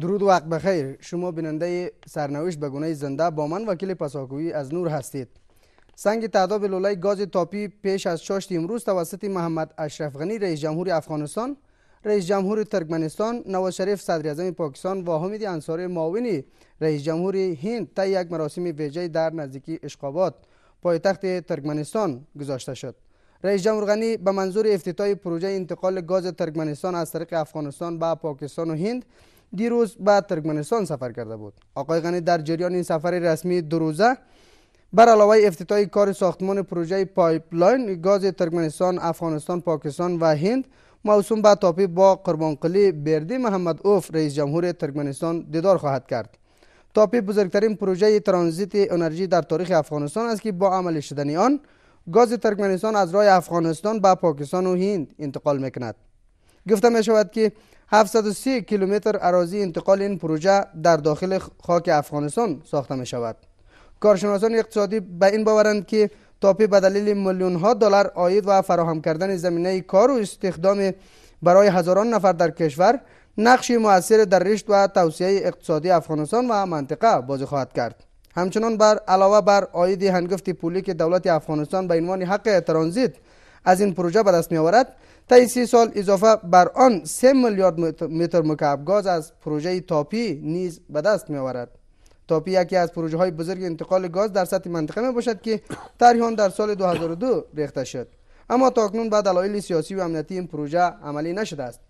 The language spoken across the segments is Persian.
درود و وقت بخیر شما بیننده سرنوشت بگونه زنده با من وکیل پساکوی از نور هستید سنگ تعداب لولای گاز تاپی پیش از چاشت امروز توسط محمد اشرف غنی رئیس جمهور افغانستان رئیس جمهور ترکمنستان نواز شریف صدر اعظم پاکستان و حمید انصار معاون رئیس جمهور هند تا یک مراسم ویژه در نزدیکی اشقابات پایتخت ترکمنستان گذاشته شد رئیس جمهور غنی به منظور افتتاح پروژه انتقال گاز ترکمنستان از طریق افغانستان به پاکستان و هند دیروز به ترکمنستان سفر کرده بود آقای غنی در جریان این سفر رسمی دو روزه بر علاوه افتتاح کار ساختمان پروژه پایپلاین گاز ترکمنستان افغانستان پاکستان و هند موسوم به تاپی با قربانقلی بردی محمد اوف رئیس جمهور ترکمنستان دیدار خواهد کرد تاپی بزرگترین پروژه ترانزیت انرژی در تاریخ افغانستان است که با عمل شدن آن گاز ترکمنستان از راه افغانستان به پاکستان و هند انتقال میکند گفته می شود که 730 کیلومتر اراضی انتقال این پروژه در داخل خاک افغانستان ساخته می شود کارشناسان اقتصادی به این باورند که تاپی به دلیل میلیون ها دلار آید و فراهم کردن زمینه کار و استخدام برای هزاران نفر در کشور نقش موثر در رشد و توسعه اقتصادی افغانستان و منطقه بازی خواهد کرد همچنان بر علاوه بر آید هنگفت پولی که دولت افغانستان به عنوان حق ترانزیت از این پروژه به دست می این سی سال اضافه بر آن سه میلیارد متر مکعب گاز از پروژه تاپی نیز به دست می آورد تاپی یکی از پروژه های بزرگ انتقال گاز در سطح منطقه می باشد که تریان در سال 2002 ریخته شد اما تاکنون به دلایل سیاسی و امنیتی این پروژه عملی نشده است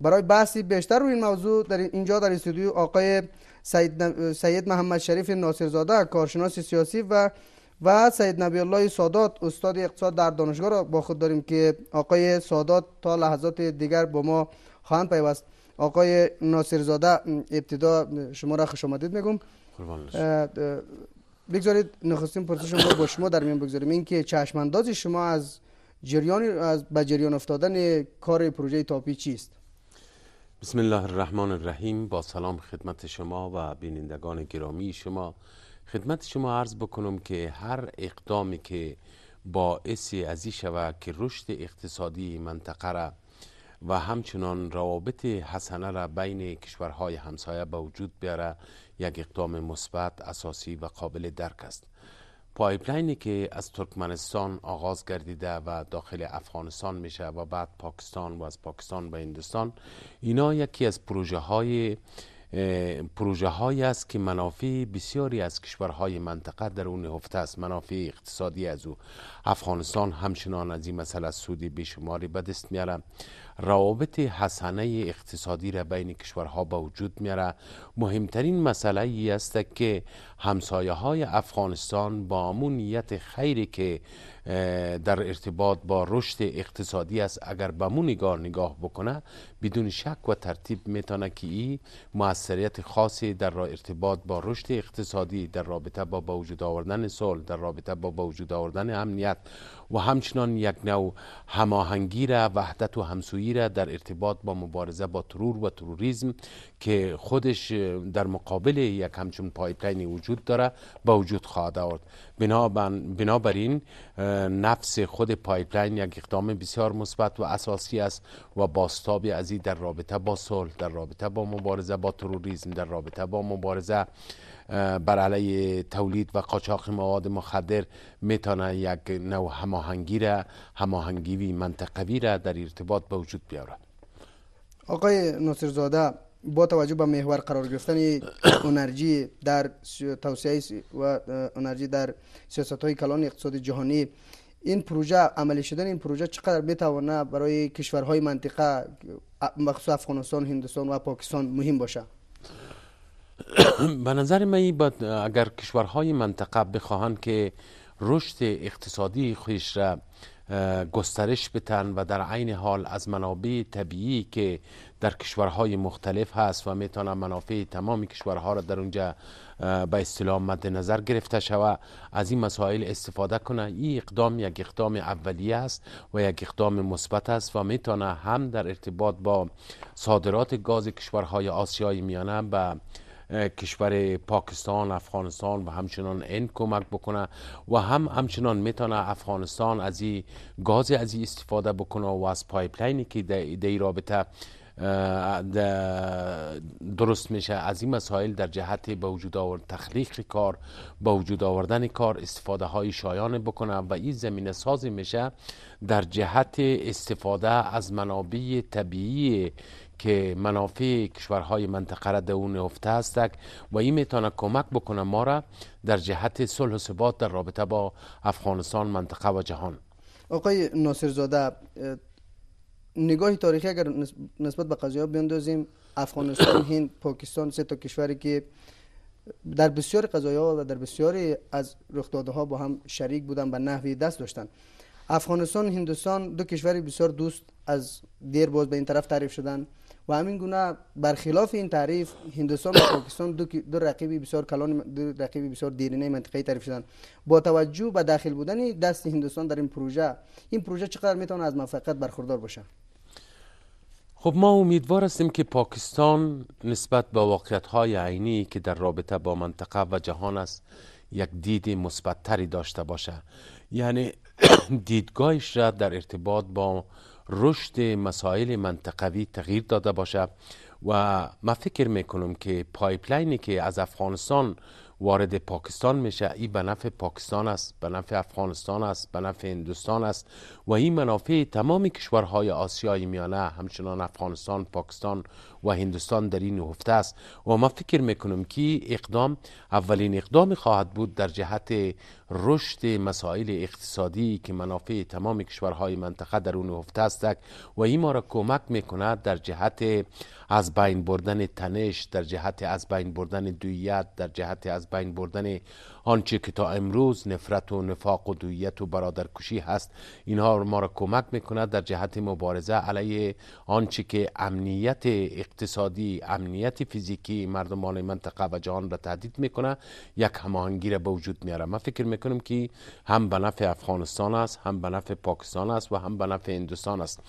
برای بحثی بیشتر روی این موضوع در اینجا در استودیو آقای سید, محمد شریف ناصرزاده کارشناس سیاسی و و سید نبی الله سادات استاد اقتصاد در دانشگاه را با خود داریم که آقای سادات تا لحظات دیگر با ما خواهند پیوست آقای ناصرزاده ابتدا شما را خوش آمدید میگم بگذارید نخستین پرسش رو با شما در میان بگذاریم این که چشمانداز شما از جریان از به جریان افتادن کار پروژه تاپی چیست بسم الله الرحمن الرحیم با سلام خدمت شما و بینندگان گرامی شما خدمت شما عرض بکنم که هر اقدامی که باعثی از شود که رشد اقتصادی منطقه را و همچنان روابط حسنه را بین کشورهای همسایه به وجود بیاره یک اقدام مثبت اساسی و قابل درک است پایپلاینی که از ترکمنستان آغاز گردیده و داخل افغانستان میشه و بعد پاکستان و از پاکستان به هندوستان اینا یکی از پروژه های پروژه هایی است که منافع بسیاری از کشورهای منطقه در اون نهفته است منافع اقتصادی از او افغانستان همچنان از این مسئله سودی بیشماری به دست میاره روابط حسنه اقتصادی را بین کشورها به وجود میاره مهمترین مسئله ای است که همسایه های افغانستان با امون نیت خیری که در ارتباط با رشد اقتصادی است اگر به مو نگاه نگاه بکنه بدون شک و ترتیب که ای موثریت خاصی در را ارتباط با رشد اقتصادی در رابطه با با وجود آوردن سال در رابطه با با وجود آوردن امنیت و همچنان یک نوع هماهنگی را وحدت و همسویی را در ارتباط با مبارزه با ترور و تروریزم که خودش در مقابل یک همچون پایپلین وجود داره با وجود خواهد آورد بنابراین نفس خود پایپلین یک اقدام بسیار مثبت و اساسی است و باستابی از در رابطه با صلح در رابطه با مبارزه با تروریسم در رابطه با مبارزه بر علیه تولید و قاچاق مواد مخدر میتونه یک نوع هماهنگی را هماهنگی منطقوی را در ارتباط به وجود بیاره آقای ناصرزاده با توجه به محور قرار گرفتن انرژی در توسعه و انرژی در سیاست های کلان اقتصاد جهانی این پروژه عملی شدن این پروژه چقدر میتوانه برای کشورهای منطقه مخصوص افغانستان هندوستان و پاکستان مهم باشه به نظر من باید اگر کشورهای منطقه بخواهند که رشد اقتصادی خویش را گسترش بتن و در عین حال از منابع طبیعی که در کشورهای مختلف هست و میتونه منافع تمام کشورها را در اونجا به اصطلاح مد نظر گرفته شود از این مسائل استفاده کنه این اقدام یک اقدام اولیه است و یک اقدام مثبت است و میتونه هم در ارتباط با صادرات گاز کشورهای آسیای میانه به کشور پاکستان افغانستان و همچنان این کمک بکنه و هم همچنان میتونه افغانستان از این گاز از این استفاده بکنه و از پایپلاینی که در رابطه درست میشه از این مسائل در جهت به وجود آورد تخلیق کار به وجود آوردن کار استفاده های شایان بکنه و این زمینه سازی میشه در جهت استفاده از منابع طبیعی که منافع کشورهای منطقه را در اون افته هستک و این میتونه کمک بکنه ما را در جهت صلح و ثبات در رابطه با افغانستان منطقه و جهان آقای ناصرزاده نگاه تاریخی اگر نسبت به قضیه بیندازیم افغانستان هند پاکستان سه تا کشوری که در بسیار قضایه ها و در بسیاری از رخداده ها با هم شریک بودن به نحوی دست داشتن افغانستان هندوستان دو کشوری بسیار دوست از دیر به این طرف تعریف شدن و همین گونه برخلاف این تعریف هندوستان و پاکستان دو, دو رقیب بسیار کلان دو رقیب بسیار دیرینه منطقه تعریف شدن با توجه به داخل بودن دست هندوستان در این پروژه این پروژه چقدر میتونه از موفقیت برخوردار باشه خب ما امیدوار هستیم که پاکستان نسبت به واقعیت های عینی که در رابطه با منطقه و جهان است یک دید مثبتتری داشته باشه یعنی دیدگاهش را در ارتباط با رشد مسائل منطقوی تغییر داده باشه و ما فکر میکنم که پایپلاینی که از افغانستان وارد پاکستان میشه این به نفع پاکستان است به نفع افغانستان است به نفع هندوستان است و این منافع تمام کشورهای آسیای میانه همچنان افغانستان پاکستان و هندوستان در این هفته است و ما فکر میکنم که اقدام اولین اقدام خواهد بود در جهت رشد مسائل اقتصادی که منافع تمام کشورهای منطقه در اون هفته است و این ما را کمک میکند در جهت از بین بردن تنش در جهت از بین بردن دویت در جهت از بین بردن آنچه که تا امروز نفرت و نفاق و دویت و برادرکشی هست اینها ما را کمک میکند در جهت مبارزه علیه آنچه که امنیت اقتصادی امنیت فیزیکی مردمان منطقه و جهان را تهدید میکنه یک هماهنگی را به وجود میاره من فکر میکنم که هم به نفع افغانستان است هم به نفع پاکستان است و هم به نفع هندوستان است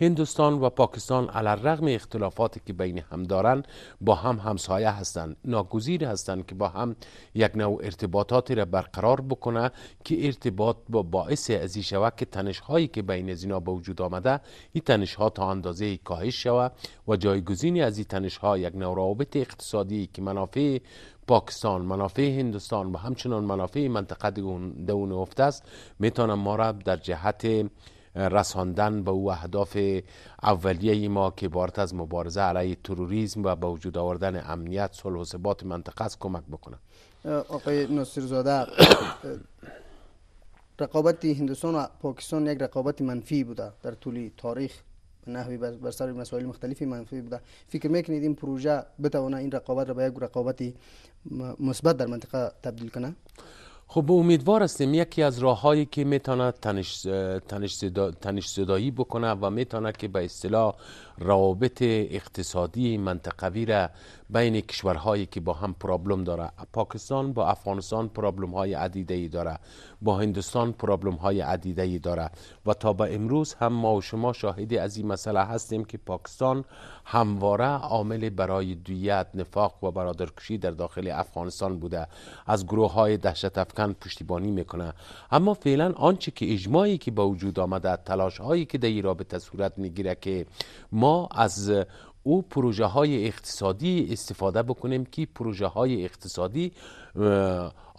هندوستان و پاکستان علی اختلافاتی که بین هم دارند با هم همسایه هستند ناگزیر هستند که با هم یک نوع ارتباط ارتباطاتی را برقرار بکنه که ارتباط با باعث از این شوه که تنش هایی که بین از اینا به وجود آمده این تنش ها تا اندازه کاهش شوه و جایگزینی از این تنش ها یک نوع روابط اقتصادی که منافع پاکستان منافع هندوستان و همچنان منافع منطقه دون افته است میتونم ما را در جهت رساندن به او اهداف اولیه ما که بارت از مبارزه علیه تروریسم و به وجود آوردن امنیت صلح و ثبات منطقه است کمک بکنه آقای زاده رقابت هندوستان و پاکستان یک رقابت منفی بوده در طول تاریخ به نحوی بر سر مسائل مختلفی منفی بوده فکر میکنید این پروژه بتوانه این رقابت را به یک رقابت مثبت در منطقه تبدیل کنه خب امیدوار هستیم یکی از راه که میتونه تنش, تنش, تنش صدایی بکنه و میتونه که به اصطلاح روابط اقتصادی منطقوی را بین کشورهایی که با هم پرابلم داره پاکستان با افغانستان پرابلم های عدیده ای داره با هندوستان پرابلم های عدیده ای داره و تا به امروز هم ما و شما شاهد از این مسئله هستیم که پاکستان همواره عامل برای دویت نفاق و برادرکشی در داخل افغانستان بوده از گروه های دهشت افکن پشتیبانی میکنه اما فعلا آنچه که اجماعی که با وجود آمده تلاش هایی که در رابطه صورت میگیره که ما از او پروژه های اقتصادی استفاده بکنیم که پروژه های اقتصادی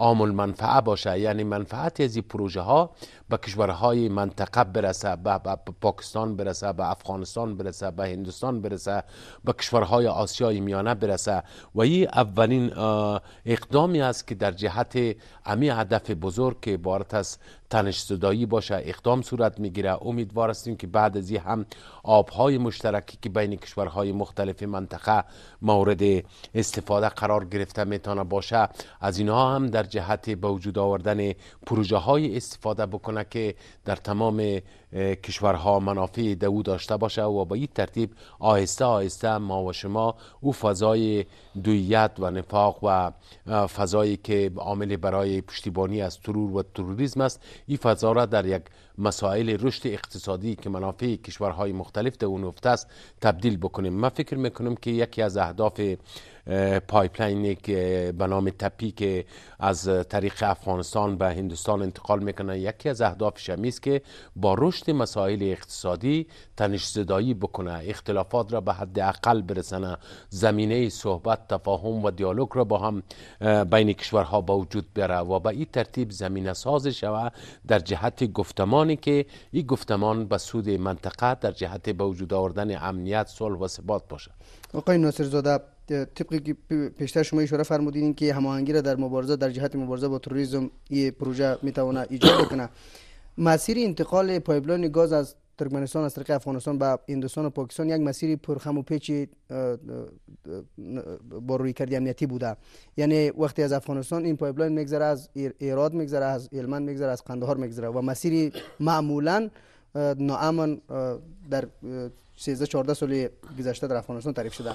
عام المنفعه باشه یعنی منفعت از این پروژه ها به کشورهای منطقه برسه به پاکستان برسه به افغانستان برسه به هندوستان برسه به کشورهای آسیای میانه برسه و این اولین اقدامی است که در جهت امی هدف بزرگ که بارت از تنش زدایی باشه اقدام صورت میگیره امیدوار هستیم که بعد از این هم آبهای مشترکی که بین کشورهای مختلف منطقه مورد استفاده قرار گرفته میتونه باشه از اینها هم در جهت به وجود آوردن پروژه های استفاده بکنه که در تمام کشورها منافع دو داشته باشه و با این ترتیب آهسته آهسته ما و شما او فضای دویت و نفاق و فضایی که عامل برای پشتیبانی از ترور و تروریسم است این فضا را در یک مسائل رشد اقتصادی که منافع کشورهای مختلف در اون است تبدیل بکنیم من فکر میکنم که یکی از اهداف پایپلاین به نام تپی که از طریق افغانستان به هندوستان انتقال میکنه یکی از اهدافش است که با رشد مسائل اقتصادی تنش زدایی بکنه اختلافات را به حد اقل برسانه زمینه صحبت تفاهم و دیالوگ را با هم بین کشورها با وجود بیاره و به این ترتیب زمینه ساز شود در جهت گفتمانی که این گفتمان به سود منطقه در جهت به وجود آوردن امنیت صلح و ثبات باشه آقای طبقی که پیشتر شما اشاره فرمودین که هماهنگی را در مبارزه در جهت مبارزه با توریسم این پروژه میتونه ایجاد بکنه مسیر انتقال پایپلاین گاز از ترکمنستان از طریق افغانستان به هندوستان و پاکستان یک مسیر پرخم و پیچ با روی کردی امنیتی بوده یعنی وقتی از افغانستان این پایپلاین میگذره از ایراد میگذره از هلمند میگذره از قندهار میگذره و مسیر معمولا نامن در 13 14 سال گذشته در افغانستان تعریف شده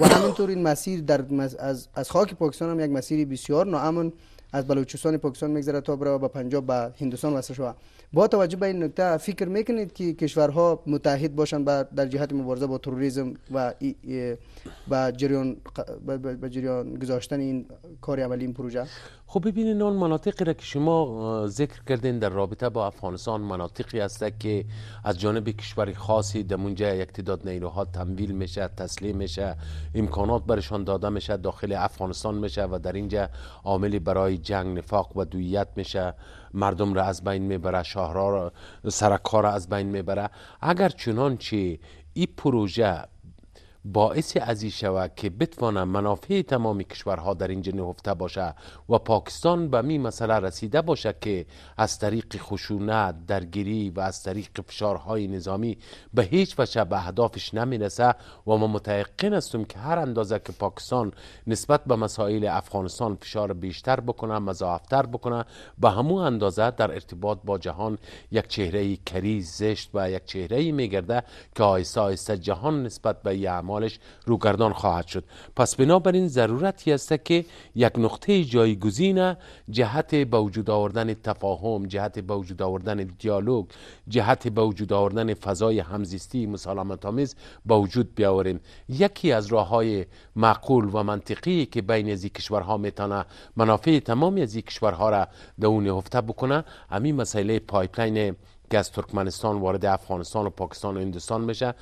و همینطور این مسیر در از از خاک پاکستان هم یک مسیری بسیار ناامن از بلوچستان پاکستان میگذره تا برای به پنجاب به هندوستان وصل شوه با توجه به این نکته فکر میکنید که کشورها متحد باشن با در جهت مبارزه با تروریسم و با جریان با جریان گذاشتن این کار عملی این پروژه خب ببینید اون مناطقی را که شما ذکر کردین در رابطه با افغانستان مناطقی است که از جانب کشوری خاصی در اونجا یک تعداد نیروها تمویل میشه تسلیم میشه امکانات برشان داده میشه داخل افغانستان میشه و در اینجا عاملی برای جنگ نفاق و دویت میشه مردم را از بین میبره شهرها را سرکار را از بین میبره اگر چنانچه این پروژه باعث از این شود که بتوانه منافع تمام کشورها در اینجا نهفته باشه و پاکستان به می مسئله رسیده باشه که از طریق خشونت درگیری و از طریق فشارهای نظامی به هیچ وجه به اهدافش نمیرسه و ما متیقن هستم که هر اندازه که پاکستان نسبت به مسائل افغانستان فشار بیشتر بکنه مضاعفتر بکنه به همون اندازه در ارتباط با جهان یک چهره کریز زشت و یک چهره میگرده که آیسا جهان نسبت به روگردان خواهد شد پس بنابراین ضرورتی است که یک نقطه جایگزین جهت به وجود آوردن تفاهم جهت به وجود آوردن دیالوگ جهت به وجود آوردن فضای همزیستی مسالمت آمیز به وجود بیاوریم یکی از راه های معقول و منطقی که بین از کشورها میتونه منافع تمامی از کشورها را در اون هفته بکنه همین مسئله پایپلاین که از ترکمنستان وارد افغانستان و پاکستان و هندوستان بشه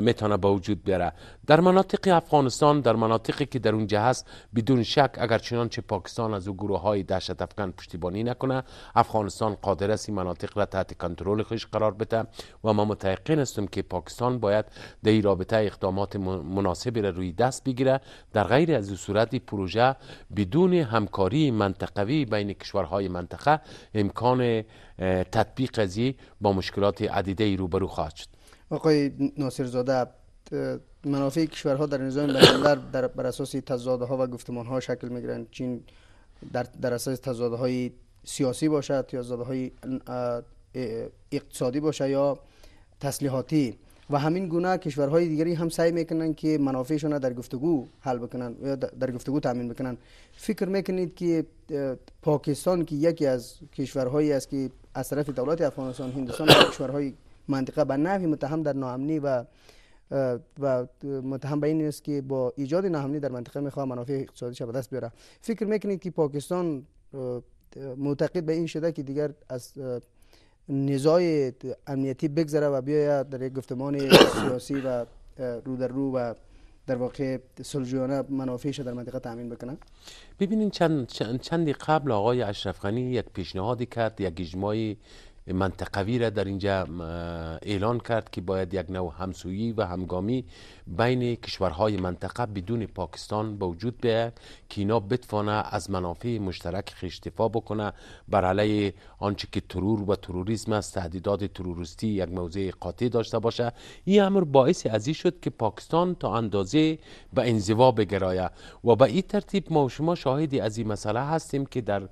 میتونه با وجود بیاره در مناطق افغانستان در مناطقی که در اونجا هست بدون شک اگر چنانچه پاکستان از او گروه های دهشت افغان پشتیبانی نکنه افغانستان قادر است این مناطق را تحت کنترل خودش قرار بده و ما متیقن استم که پاکستان باید در رابطه اقدامات مناسبی را روی دست بگیره در غیر از صورت پروژه بدون همکاری منطقوی بین کشورهای منطقه امکان تطبیق ازی با مشکلات عدیده روبرو خواهد شد آقای ناصرزاده منافع کشورها در نظام بین در بر اساس تضادها و گفتمانها شکل میگیرند چین در در اساس تضادهای سیاسی باشد یا تضادهای اقتصادی باشد یا تسلیحاتی و همین گونه کشورهای دیگری هم سعی میکنند که منافعشون در گفتگو حل بکنند یا در گفتگو تامین بکنن فکر میکنید که پاکستان که یکی از کشورهایی است که از طرف دولت افغانستان هندستان و کشورهای منطقه به نحوی متهم در ناامنی و و متهم به این است که با ایجاد ناهمنی در منطقه میخواه منافع اقتصادی به دست بیاره فکر میکنید که پاکستان معتقد به این شده که دیگر از نزای امنیتی بگذره و بیاید در یک گفتمان سیاسی و رو در رو و در واقع سلجویانه منافعش در منطقه تامین بکنه ببینین چند چندی قبل آقای اشرف یک پیشنهادی کرد یک اجماعی منطقوی را در اینجا اعلان کرد که باید یک نوع همسویی و همگامی بین کشورهای منطقه بدون پاکستان به وجود بیاید که اینا بتوانه از منافع مشترک خشتفا بکنه بر علیه آنچه که ترور و تروریسم است تهدیدات تروریستی یک موضع قاطع داشته باشه این امر باعث این شد که پاکستان تا اندازه به انزوا بگرایه و به این ترتیب ما شما شاهد از این مسئله هستیم که در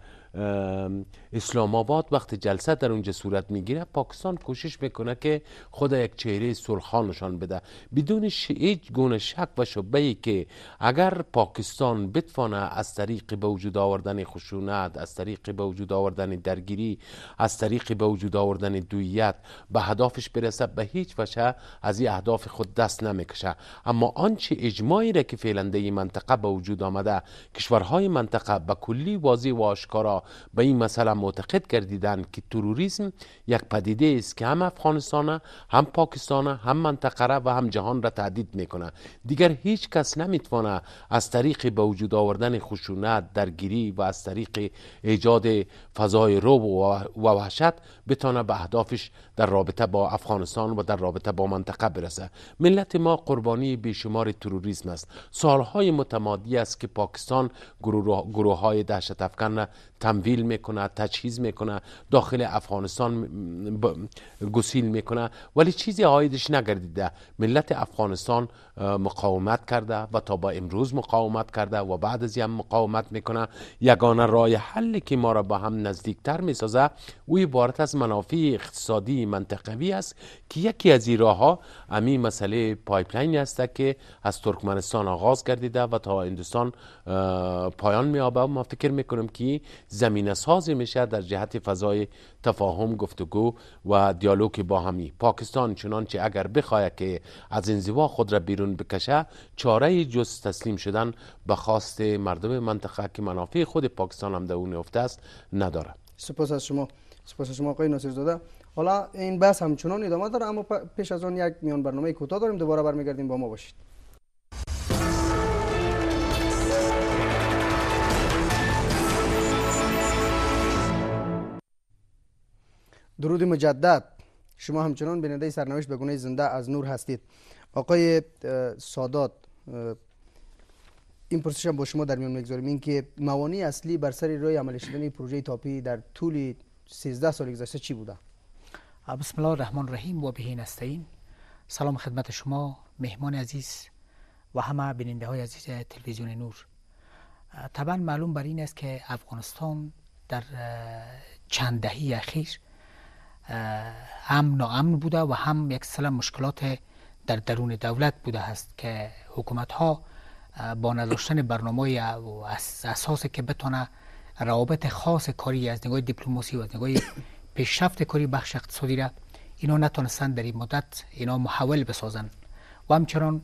اسلام آباد وقتی جلسه در اونجا صورت میگیره پاکستان کوشش میکنه که خدا یک چهره سرخان نشان بده بدون هیچ گونه شک و ای که اگر پاکستان بتوانه از طریق به وجود آوردن خشونت از طریق به وجود آوردن درگیری از طریق به وجود آوردن دویت به هدافش برسه به هیچ وجه از این اهداف خود دست نمیکشه اما آنچه اجماعی را که فعلا منطقه به وجود آمده کشورهای منطقه به کلی واضح و آشکارا به این مسئله معتقد گردیدند که تروریسم یک پدیده است که هم افغانستان هم پاکستان هم منطقه و هم جهان را تهدید میکنه دیگر هیچ کس نمیتوانه از طریق به وجود آوردن خشونت درگیری و از طریق ایجاد فضای روب و وحشت بتانه به اهدافش در رابطه با افغانستان و در رابطه با منطقه برسه ملت ما قربانی بیشمار تروریسم است سالهای متمادی است که پاکستان گروه های دهشت افکن تمویل میکنه، تجهیز میکنه، داخل افغانستان گسیل میکنه ولی چیزی عایدش نگردیده ملت افغانستان مقاومت کرده و تا با امروز مقاومت کرده و بعد از هم مقاومت میکنه یگانه رای حل که ما را با هم نزدیکتر میسازه او عبارت از منافع اقتصادی منطقوی است که یکی از این ها امی مسئله پایپلاین است که از ترکمنستان آغاز گردیده و تا هندوستان پایان میابه ما فکر میکنم که زمینه سازی میشه در جهت فضای تفاهم گفتگو و دیالوگ همی پاکستان چنانچه اگر بخواهد که از انزوا خود را بیرون بکشه چاره جز تسلیم شدن به خواست مردم منطقه که منافع خود پاکستان هم در اون افته است نداره سپاس از شما سپاس از شما آقای ناصرزاده حالا این بحث همچنان ادامه داره اما پیش از آن یک میان برنامه کوتاه داریم دوباره برمیگردیم با ما باشید درود مجدد شما همچنان بیننده سرنوشت به گونه زنده از نور هستید آقای سادات این پرسش با شما در میان میگذاریم این که موانع اصلی بر سر روی عمل شدن پروژه تاپی در طول 13 سال گذشته چی بوده بسم الله الرحمن الرحیم و بهین استعین سلام خدمت شما مهمان عزیز و همه بیننده های عزیز تلویزیون نور طبعا معلوم بر این است که افغانستان در چند دهی اخیر هم ناامن بوده و هم یک سلام مشکلات در درون دولت بوده است که حکومت ها با نداشتن برنامه و اساسی که بتونه روابط خاص کاری از نگاه دیپلماسی و از نگاه پیشرفت کاری بخش اقتصادی را اینا نتونستن در این مدت اینا محول بسازن و همچنان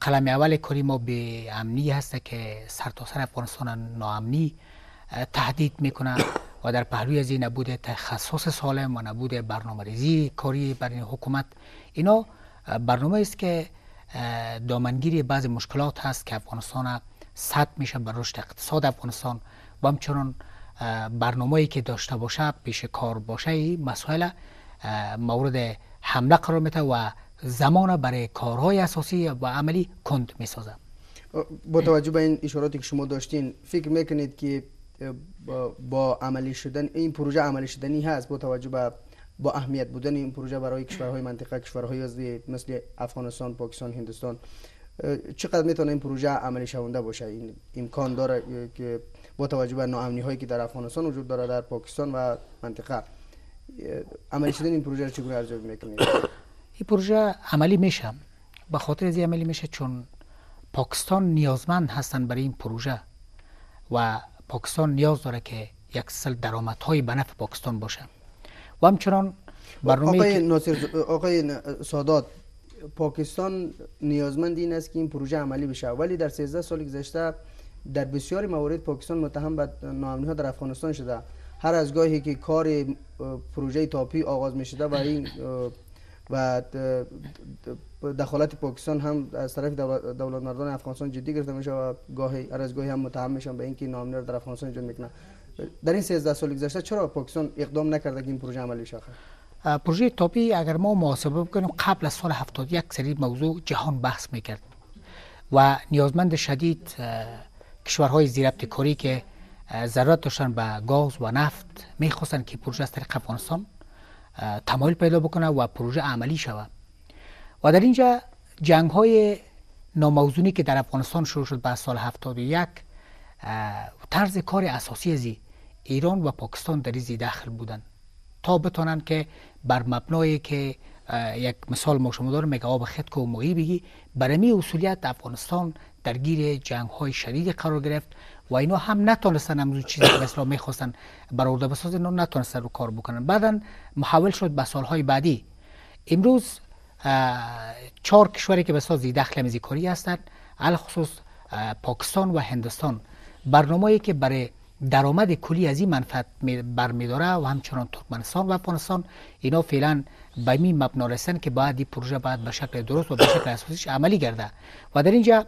قلم اول کاری ما به امنی هست که سرتاسر افغانستان ناامنی تهدید میکنه و در پهلوی از این نبود تخصص سالم و نبود برنامه ریزی کاری بر این حکومت اینا برنامه است که دامنگیری بعض مشکلات هست که افغانستان صد میشه بر رشد اقتصاد افغانستان و همچنان ای که داشته باشه پیش کار باشه این مسائل مورد حمله قرار میده و زمان برای کارهای اساسی و عملی کند میسازه با توجه به این اشاراتی که شما داشتین فکر میکنید که با, با عملی شدن این پروژه عملی شدنی هست با توجه به با اهمیت بودن این پروژه برای کشورهای منطقه کشورهای مثل افغانستان پاکستان هندستان چقدر میتونه این پروژه عملی شونده باشه این امکان داره که با توجه به ناامنی هایی که در افغانستان وجود داره در پاکستان و منطقه عملی شدن این پروژه چقدر ارزش میکنه؟ میکنید این پروژه عملی میشه به خاطر از عملی میشه چون پاکستان نیازمند هستند برای این پروژه و پاکستان نیاز داره که یک سل های به نفع پاکستان باشه و همچنان برنامه آقای ناصر آقای سادات پاکستان نیازمند این است که این پروژه عملی بشه ولی در 13 سال گذشته در بسیاری موارد پاکستان متهم به ناامنی ها در افغانستان شده هر از گاهی که کار پروژه تاپی آغاز می شده و این و دخالت پاکستان هم از طرف دولت مردان افغانستان جدی گرفته میشه و گاهی ارزگاهی هم متهم میشن به اینکه نامنر در افغانستان جون میکنن در این 13 سال گذشته چرا پاکستان اقدام نکرده که این پروژه عملی شه پروژه تاپی اگر ما محاسبه بکنیم قبل از سال 71 سری موضوع جهان بحث میکرد و نیازمند شدید کشورهای زیر کاری که ضرورت داشتن به گاز و نفت میخواستن که پروژه از طریق افغانستان تمایل پیدا بکنه و پروژه عملی شوه و در اینجا جنگ های ناموزونی که در افغانستان شروع شد به سال 71 طرز کار اساسی از ایران و پاکستان در زی داخل بودن، تا بتوانند که بر مبنای که یک مثال ما شما دارم میگه آب خط که ماهی بگی برمی اصولیت افغانستان درگیر جنگ های شدید قرار گرفت و اینا هم نتونستن امروز چیزی که میخواستن برآورده بسازن اینا نتونستن رو کار بکنن بعدا محول شد به سالهای بعدی امروز چهار کشوری که بسازی زی دخل میزی کاری هستند الخصوص پاکستان و هندستان برنامه‌ای که برای درآمد کلی از این منفعت برمیداره و همچنان ترکمنستان و افغانستان اینا فعلا به می مبنا رسن که باید این پروژه بعد به شکل درست و به شکل اساسیش عملی گرده و در اینجا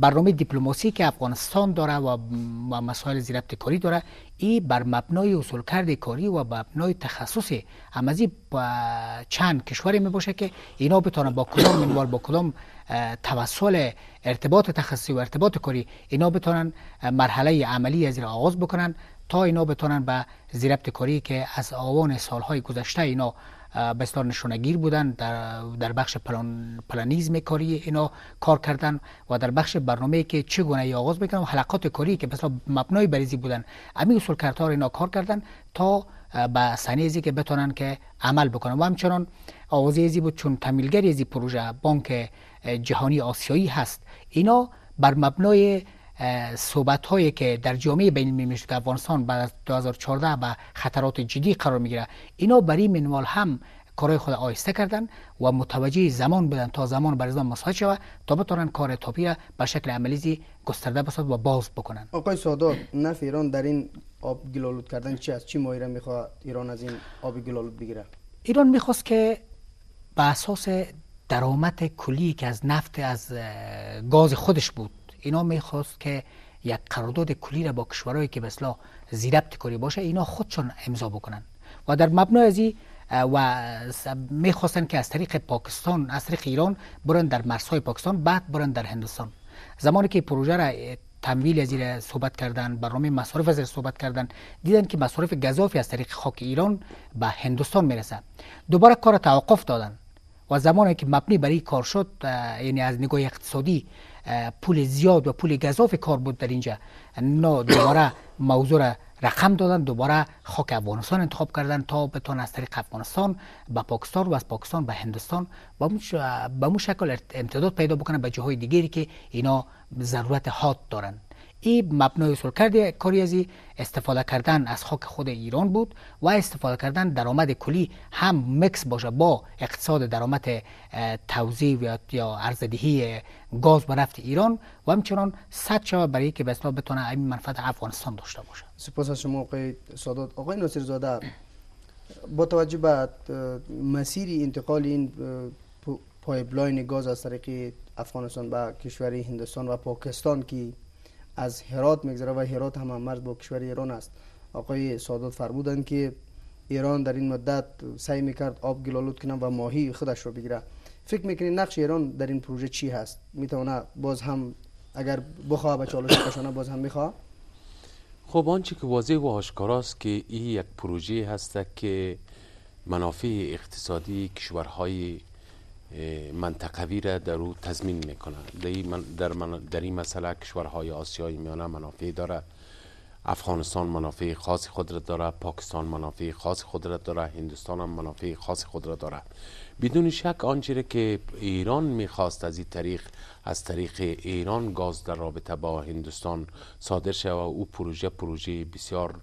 برنامه دیپلماسی که افغانستان داره و مسائل زیربط کاری داره این بر مبنای اصول کرده کاری و بر مبنای تخصص همزی چند کشوری می باشه که اینا بتونن با کدام منوال با کدام توسل ارتباط تخصصی و ارتباط کاری اینا بتونن مرحله عملی از را آغاز بکنن تا اینا بتونن به زیربت کاری که از آوان سالهای گذشته اینا بسیار نشونگیر بودن در, در بخش پلان، پلانیزم کاری اینا کار کردن و در بخش برنامه که چگونه ای آغاز بکنن و حلقات کاری که مثلا مبنای بریزی بودن امی اصول کرتار اینا کار کردن تا به سنیزی که بتونن که عمل بکنن و همچنان آوازی ازی بود چون تمیلگر ازی پروژه بانک جهانی آسیایی هست اینا بر مبنای صحبت هایی که در جامعه بین المللی که افغانستان بعد از 2014 به خطرات جدی قرار میگیره اینا برای این منوال هم کارهای خود آیسته کردن و متوجه زمان بودن تا زمان بر زمان مساعد شود تا بتونن کار را به شکل عملیزی گسترده بساد و باز بکنن آقای سادات نف ایران در این آب گلالود کردن چی از چی مایره میخواد ایران از این آب گلالود بگیره ایران میخواست که به اساس درآمد کلی که از نفت از گاز خودش بود اینا میخواست که یک قرارداد کلی را با کشورهایی که مثلا زیربت کاری باشه اینا خودشون امضا بکنن و در مبنای ازی، و میخواستن که از طریق پاکستان از طریق ایران برن در مرزهای پاکستان بعد برن در هندوستان زمانی که پروژه را تمویل از زیر صحبت کردن برنامه مصارف از صحبت کردن دیدن که مصارف گذافی از طریق خاک ایران به هندوستان میرسه دوباره کار توقف دادن و زمانی که مبنی برای کار شد یعنی از نگاه اقتصادی پول زیاد و پول گذاف کار بود در اینجا نه دوباره موضوع را رقم دادن دوباره خاک افغانستان انتخاب کردن تا بتون از طریق افغانستان به پاکستان و از پاکستان به هندستان به مو شکل امتداد پیدا بکنن به جاهای دیگری که اینا ضرورت حاد دارند این مبنای کردی کاری از استفاده کردن از خاک خود ایران بود و استفاده کردن درآمد کلی هم مکس باشه با اقتصاد درآمد توزیع یا ارزدهی گاز به نفت ایران و همچنان صد شوه برای که به بتونه این منفعت افغانستان داشته باشه سپاس از شما آقای سادات آقای ناصر زاده با توجه به مسیر انتقال این پایپلاین گاز از طریق افغانستان به کشور هندستان و پاکستان که از هرات میگذره و هرات هم, مرز با کشور ایران است آقای سادات فرمودند که ایران در این مدت سعی میکرد آب گلالود کنه و ماهی خودش رو بگیره فکر میکنید نقش ایران در این پروژه چی هست میتونه باز هم اگر بخواه به چالش کشانه باز هم میخواه خب آنچه که واضح و آشکاراست که این یک پروژه هست که منافع اقتصادی کشورهای منطقوی را در او تضمین میکنه در, من در این مسئله کشورهای آسیای میانه منافع داره افغانستان منافع خاص خود را داره پاکستان منافع خاص خود را داره هندستان هم منافع خاص خود را داره بدون شک آنچه که ایران میخواست از این طریق از طریق ایران گاز در رابطه با هندوستان صادر شد و او پروژه پروژه بسیار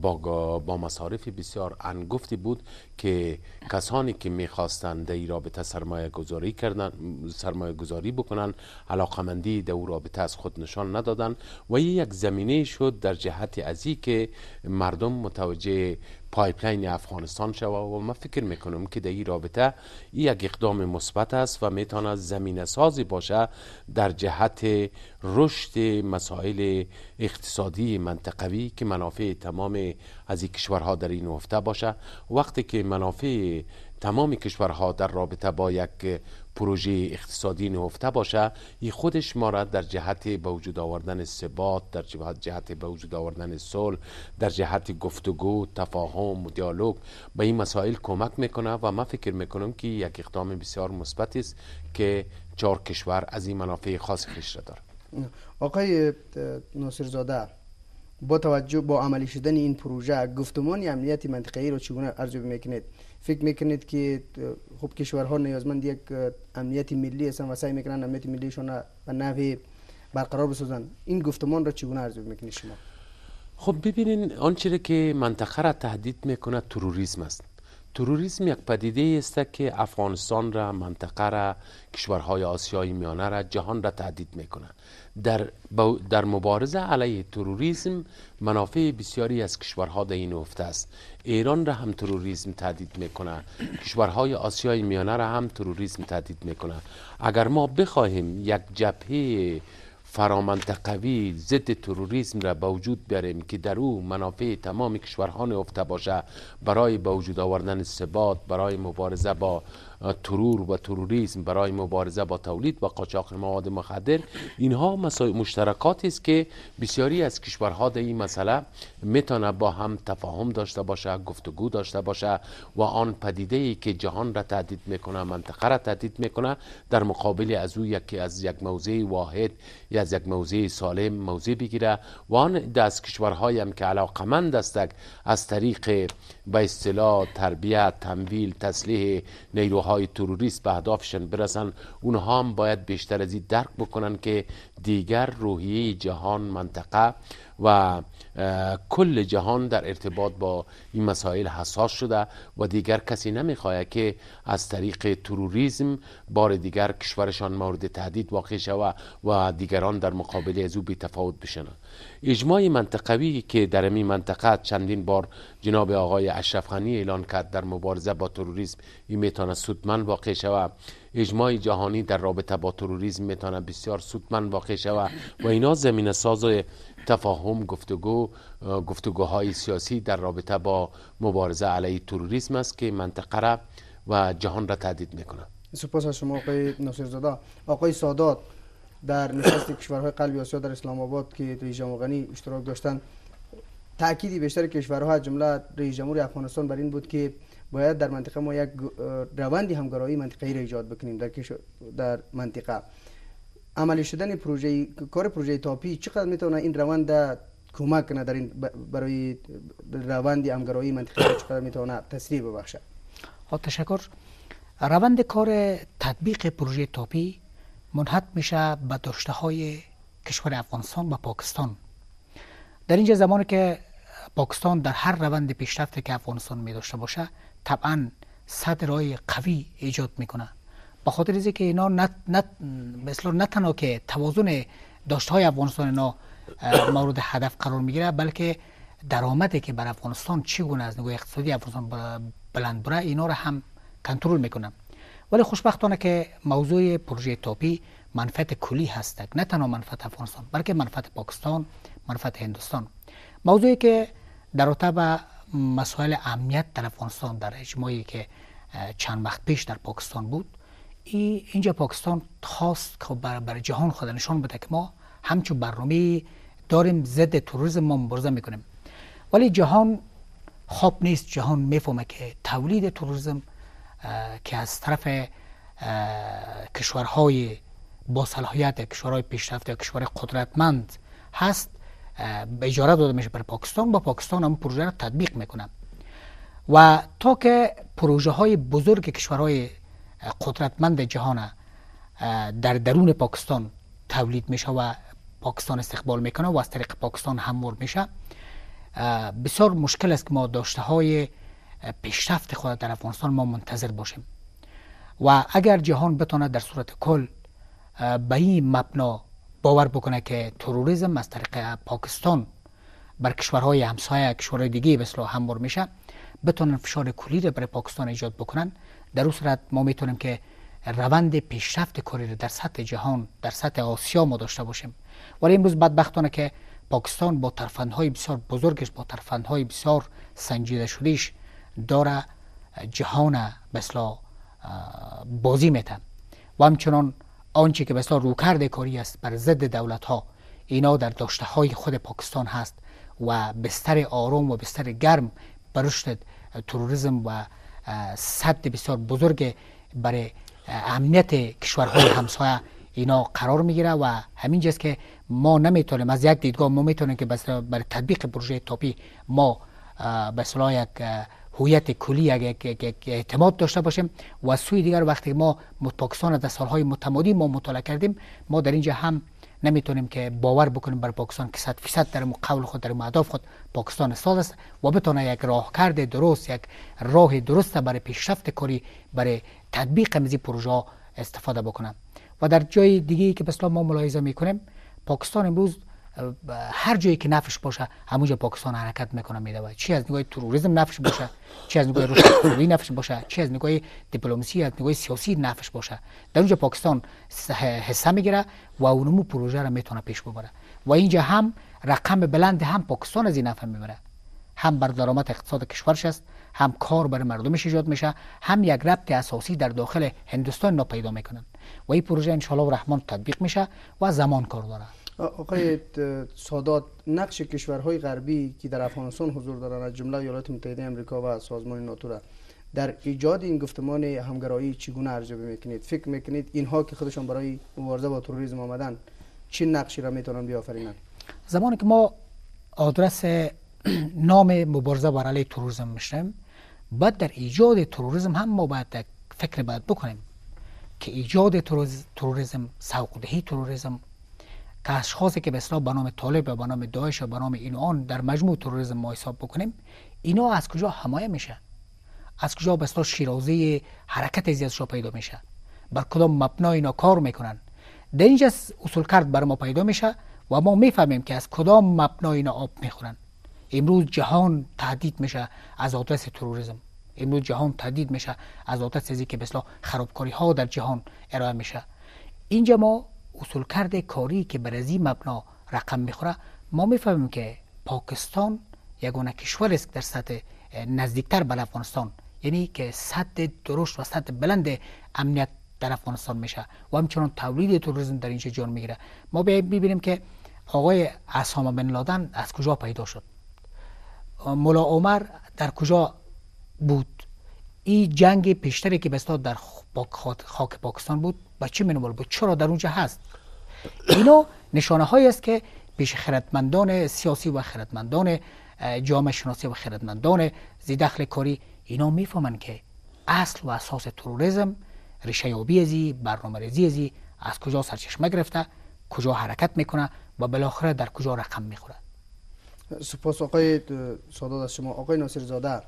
با, با مصارف بسیار انگفتی بود که کسانی که میخواستند در این رابطه سرمایه گذاری کردن سرمایه گذاری بکنن علاقمندی در او رابطه از خود نشان ندادن و یک زمینه شد در جهت ازی که مردم متوجه پایپلین افغانستان شو و ما فکر میکنم که در این رابطه ای یک اقدام مثبت است و میتواند زمینه سازی باشه در جهت رشد مسائل اقتصادی منطقوی که منافع تمام از این کشورها در این هفته باشه وقتی که منافع تمام کشورها در رابطه با یک پروژه اقتصادی نهفته باشه این خودش ما را در جهت به وجود آوردن ثبات در جهت به وجود آوردن صلح در جهت گفتگو تفاهم و دیالوگ به این مسائل کمک میکنه و ما فکر میکنم که یک اقدام بسیار مثبت است که چهار کشور از این منافع خاص خیش را آقای ناصرزاده با توجه با عملی شدن این پروژه گفتمان امنیت منطقه‌ای را چگونه ارزیابی میکنید فکر میکنید که خب کشورها نیازمند یک امنیت ملی هستن و سعی میکنن امنیت ملیشون به نوی برقرار بسازن این گفتمان را چگونه ارزیابی میکنید شما خب ببینین آنچه که منطقه را تهدید میکنه تروریسم است تروریسم یک پدیده است که افغانستان را منطقه را کشورهای آسیای میانه را جهان را تهدید میکنه در, در مبارزه علیه تروریسم منافع بسیاری از کشورها در این افته است ایران را هم تروریسم تهدید میکنه کشورهای آسیای میانه را هم تروریسم تهدید میکنه اگر ما بخواهیم یک جبهه فرامنطقوی ضد تروریسم را به وجود بیاریم که در او منافع تمام کشورها نهفته باشه برای به وجود آوردن ثبات برای مبارزه با ترور و تروریسم برای مبارزه با تولید و قاچاق مواد مخدر اینها مشترکاتی است که بسیاری از کشورها در این مسئله میتونه با هم تفاهم داشته باشه گفتگو داشته باشه و آن پدیده ای که جهان را تهدید میکنه منطقه را تهدید میکنه در مقابل از او یک از یک موضع واحد یا از یک موضع سالم موضع بگیره و آن دست کشورهایی هم که علاقمند هستند از طریق به اصطلاح تربیت تمویل تسلیح نیرو های تروریست به هدفشان برسن اونها هم باید بیشتر از این درک بکنن که دیگر روحیه جهان منطقه و کل جهان در ارتباط با این مسائل حساس شده و دیگر کسی نمیخواهد که از طریق تروریزم بار دیگر کشورشان مورد تهدید واقع شود و دیگران در مقابل از او بیتفاوت بشنند اجماع منطقوی که در این منطقه چندین بار جناب آقای اشرف اعلان کرد در مبارزه با تروریسم این میتانه سودمند واقع شود اجماع جهانی در رابطه با تروریسم میتواند بسیار سودمند واقع شود و اینا زمین ساز تفاهم گفتگو گفتگوهای سیاسی در رابطه با مبارزه علیه تروریسم است که منطقه را و جهان را تهدید میکنه سپاس از شما آقای ناصرزاده آقای سادات در نشست کشورهای قلب آسیا در اسلام آباد که رئیس جمهور غنی اشتراک داشتن تأکیدی بیشتر کشورها از جمله رئیس جمهور افغانستان بر این بود که باید در منطقه ما یک روند همگرایی منطقه‌ای را ایجاد بکنیم در در منطقه عملی شدن پروژه کار پروژه تاپی چقدر میتونه این روند کمک کنه در برای روند همگرایی منطقه چقدر میتونه تسریع ببخشه ها تشکر روند کار تطبیق پروژه تاپی منحط میشه به داشته های کشور افغانستان و پاکستان در اینجا زمانی که پاکستان در هر روند پیشرفت که افغانستان می داشته باشه طبعا صد رای قوی ایجاد میکنه به خاطر از که اینا نه نه مثلا نه تنها که توازن داشت های افغانستان اینا مورد هدف قرار میگیره بلکه درآمدی که بر افغانستان گونه از نگاه اقتصادی افغانستان بلند بره اینا رو هم کنترل میکنم ولی خوشبختانه که موضوع پروژه تاپی منفعت کلی هست. نه تنها منفعت افغانستان بلکه منفعت پاکستان منفعت هندوستان موضوعی که در رابطه به مسائل امنیت در افغانستان در اجماعی که چند وقت پیش در پاکستان بود ای اینجا پاکستان خواست که بر جهان خود نشان بده که ما همچون برنامه داریم ضد تروریسم ما مبارزه میکنیم ولی جهان خواب نیست جهان میفهمه که تولید تروریسم که از طرف کشورهای با صلاحیت کشورهای پیشرفته کشور قدرتمند هست به اجاره داده میشه بر پاکستان با پاکستان هم پروژه را تطبیق میکنه و تا که پروژه های بزرگ کشورهای قدرتمند جهان در درون پاکستان تولید میشه و پاکستان استقبال میکنه و از طریق پاکستان همور میشه بسیار مشکل است که ما داشته های پیشرفت خود در افغانستان ما منتظر باشیم و اگر جهان بتونه در صورت کل به این مبنا باور بکنه که تروریسم از طریق پاکستان بر کشورهای همسایه کشورهای دیگه مثل همور میشه بتونن فشار کلی را برای پاکستان ایجاد بکنن در اون صورت ما میتونیم که روند پیشرفت کره رو در سطح جهان در سطح آسیا ما داشته باشیم ولی امروز بدبختانه که پاکستان با ترفندهای بسیار بزرگش با ترفندهای بسیار سنجیده شدیش داره جهان بسلا بازی میتن و همچنان آنچه که بسیار روکرد کاری است بر ضد دولت ها اینا در داشته های خود پاکستان هست و بستر آرام و بستر گرم برشت تروریزم و صد بسیار بزرگ برای امنیت کشورهای همسایه اینا قرار میگیره و همین جاست که ما نمیتونیم از یک دیدگاه ما میتونیم که برای تطبیق پروژه تاپی ما به صلاح یک هویت کلی یک اعتماد داشته باشیم و سوی دیگر وقتی ما پاکستان در سالهای متمادی ما مطالعه کردیم ما در اینجا هم نمیتونیم که باور بکنیم بر پاکستان که 100 درصد در قول خود در اهداف خود پاکستان استاد است و بتونه یک راهکرد درست یک راه درست برای پیشرفت کاری برای تطبیق مزی پروژه استفاده بکنه و در جای دیگه که بسلا ما ملاحظه میکنیم پاکستان امروز هر جایی که نفش باشه همونجا پاکستان حرکت میکنه میده چی از نگاه تروریسم نفش باشه چی از نگاه روشنفکری نفش باشه چی از نگاه دیپلماسی از نگاه سیاسی نفش باشه در اونجا پاکستان حصه میگیره و اونمو پروژه را میتونه پیش ببره و اینجا هم رقم بلند هم پاکستان از این نفع میبره هم بر درآمد اقتصاد کشورش است هم کار برای مردمش ایجاد میشه هم یک ربط اساسی در داخل هندوستان پیدا میکنن و این پروژه ان رحمان تطبیق میشه و زمان کار داره آقای سادات نقش کشورهای غربی که در افغانستان حضور دارند از جمله ایالات متحده امریکا و سازمان ناتو در ایجاد این گفتمان همگرایی چگونه ارزیابی میکنید فکر میکنید اینها که خودشان برای مبارزه با تروریسم آمدن چه نقشی را میتونن بیافرینند زمانی که ما آدرس نام مبارزه بر علیه تروریسم میشنیم بعد در ایجاد تروریسم هم ما باید فکر باید بکنیم که ایجاد تروریسم سوقدهی تروریسم از اشخاصی که به اصطلاح به نام طالب و به نام داعش و به نام این آن در مجموع تروریسم ما حساب بکنیم اینا از کجا حمایه میشه از کجا به اصطلاح حرکت از را پیدا میشه بر کدام مبنا اینا کار میکنن در اینجا اصول کرد بر ما پیدا میشه و ما میفهمیم که از کدام مبنا اینا آب میخورن امروز جهان تهدید میشه از آتش تروریسم امروز جهان تهدید میشه از آتش چیزی که به خرابکاری ها در جهان ارائه میشه اینجا ما اصول کرده کاری که بر از این مبنا رقم میخوره ما میفهمیم که پاکستان یگانه کشور است که در سطح نزدیکتر به افغانستان یعنی که سطح درشت و سطح بلند امنیت در افغانستان میشه و همچنان تولید تروریسم در اینجا جان میگیره ما ببینیم که آقای اسامه بن لادن از کجا پیدا شد مولا عمر در کجا بود این جنگ پیشتری که بسیار در خاک پاکستان بود بچه منوال بود چرا در اونجا هست اینا نشانه هایی است که پیش خردمندان سیاسی و خردمندان جامعه شناسی و خردمندان دخل کاری اینا میفهمن که اصل و اساس تروریسم ریشه یابی زی برنامه ریزی زی از کجا سرچشمه گرفته کجا حرکت میکنه و بالاخره در کجا رقم میخوره سپاس آقای سادات از شما آقای ناصر زاده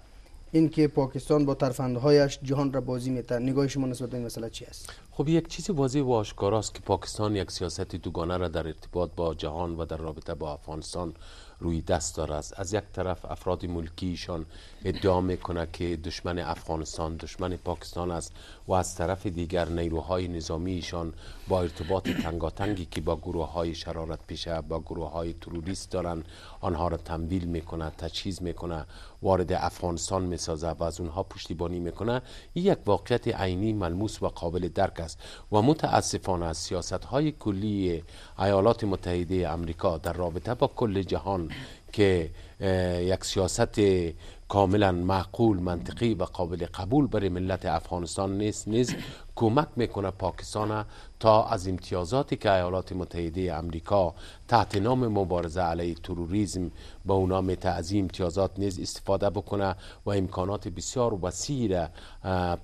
که پاکستان با ترفندهایش جهان را بازی میتن نگاه شما نسبت به این مسئله چی است خب یک چیزی واضح و است که پاکستان یک سیاست دوگانه را در ارتباط با جهان و در رابطه با افغانستان روی دست دارد. از یک طرف افراد ملکیشان ادعا میکنه که دشمن افغانستان دشمن پاکستان است و از طرف دیگر نیروهای نظامیشان ایشان با ارتباط تنگاتنگی که با گروه های شرارت پیشه با گروه های تروریست دارند آنها را تمدیل میکنه تجهیز میکنه وارد افغانستان میسازه و از اونها پشتیبانی میکنه این یک واقعیت عینی ملموس و قابل درک است و متاسفانه از سیاست های کلی ایالات متحده امریکا در رابطه با کل جهان که یک سیاست کاملا معقول منطقی و قابل قبول برای ملت افغانستان نیست نیز کمک میکنه پاکستان تا از امتیازاتی که ایالات متحده امریکا تحت نام مبارزه علیه تروریزم با اونا نام امتیازات نیز استفاده بکنه و امکانات بسیار وسیع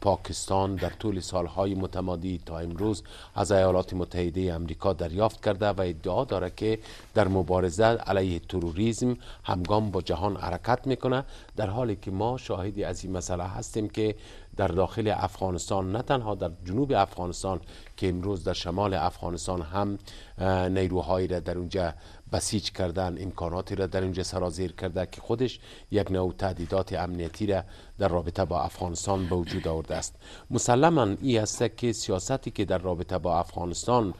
پاکستان در طول سالهای متمادی تا امروز از ایالات متحده امریکا دریافت کرده و ادعا داره که در مبارزه علیه تروریزم همگام با جهان حرکت میکنه در حالی که ما شاهدی از این مسئله هستیم که در داخل افغانستان نه تنها در جنوب افغانستان که امروز در شمال افغانستان هم نیروهایی را در اونجا بسیج کردن امکاناتی را در اونجا سرازیر کرده که خودش یک نوع تهدیدات امنیتی را در رابطه با افغانستان به وجود آورده است مسلما این است که سیاستی که در رابطه با افغانستان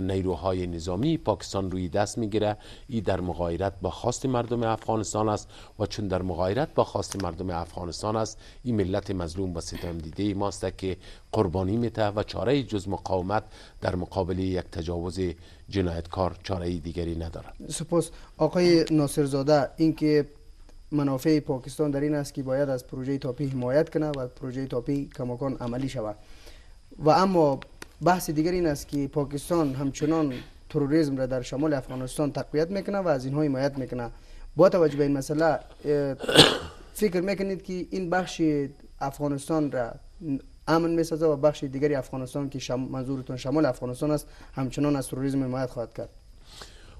نیروهای نظامی پاکستان روی دست میگیره ای در مغایرت با خواست مردم افغانستان است و چون در مغایرت با خواست مردم افغانستان است این ملت مظلوم و ستم دیده ماست که قربانی میته و چاره جز مقاومت در مقابل یک تجاوز جنایتکار چاره دیگری ندارد سپس آقای ناصرزاده اینکه منافع پاکستان در این است که باید از پروژه تاپی حمایت کنه و پروژه تاپی کماکان عملی شود و اما بحث دیگر این است که پاکستان همچنان تروریسم را در شمال افغانستان تقویت میکنه و از اینها حمایت میکنه با توجه به این مسئله فکر میکنید که این بخش افغانستان را امن میسازه و بخش دیگری افغانستان که شم منظورتون شمال افغانستان است همچنان از تروریسم حمایت خواهد کرد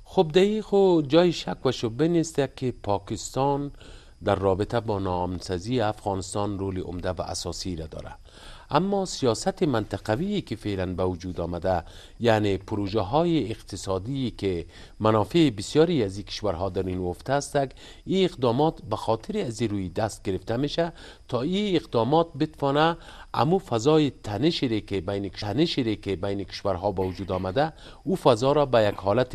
خب دهی خو جای شک و شبه نیست که پاکستان در رابطه با نامسازی افغانستان رول عمده و اساسی را داره اما سیاست منطقوی که فعلا به وجود آمده یعنی پروژه های اقتصادی که منافع بسیاری از این کشورها در این وفته است این اقدامات به خاطر از روی دست گرفته میشه تا این اقدامات بتوانه امو فضای تنشی که بین که بین کشورها به وجود آمده او فضا را به یک حالت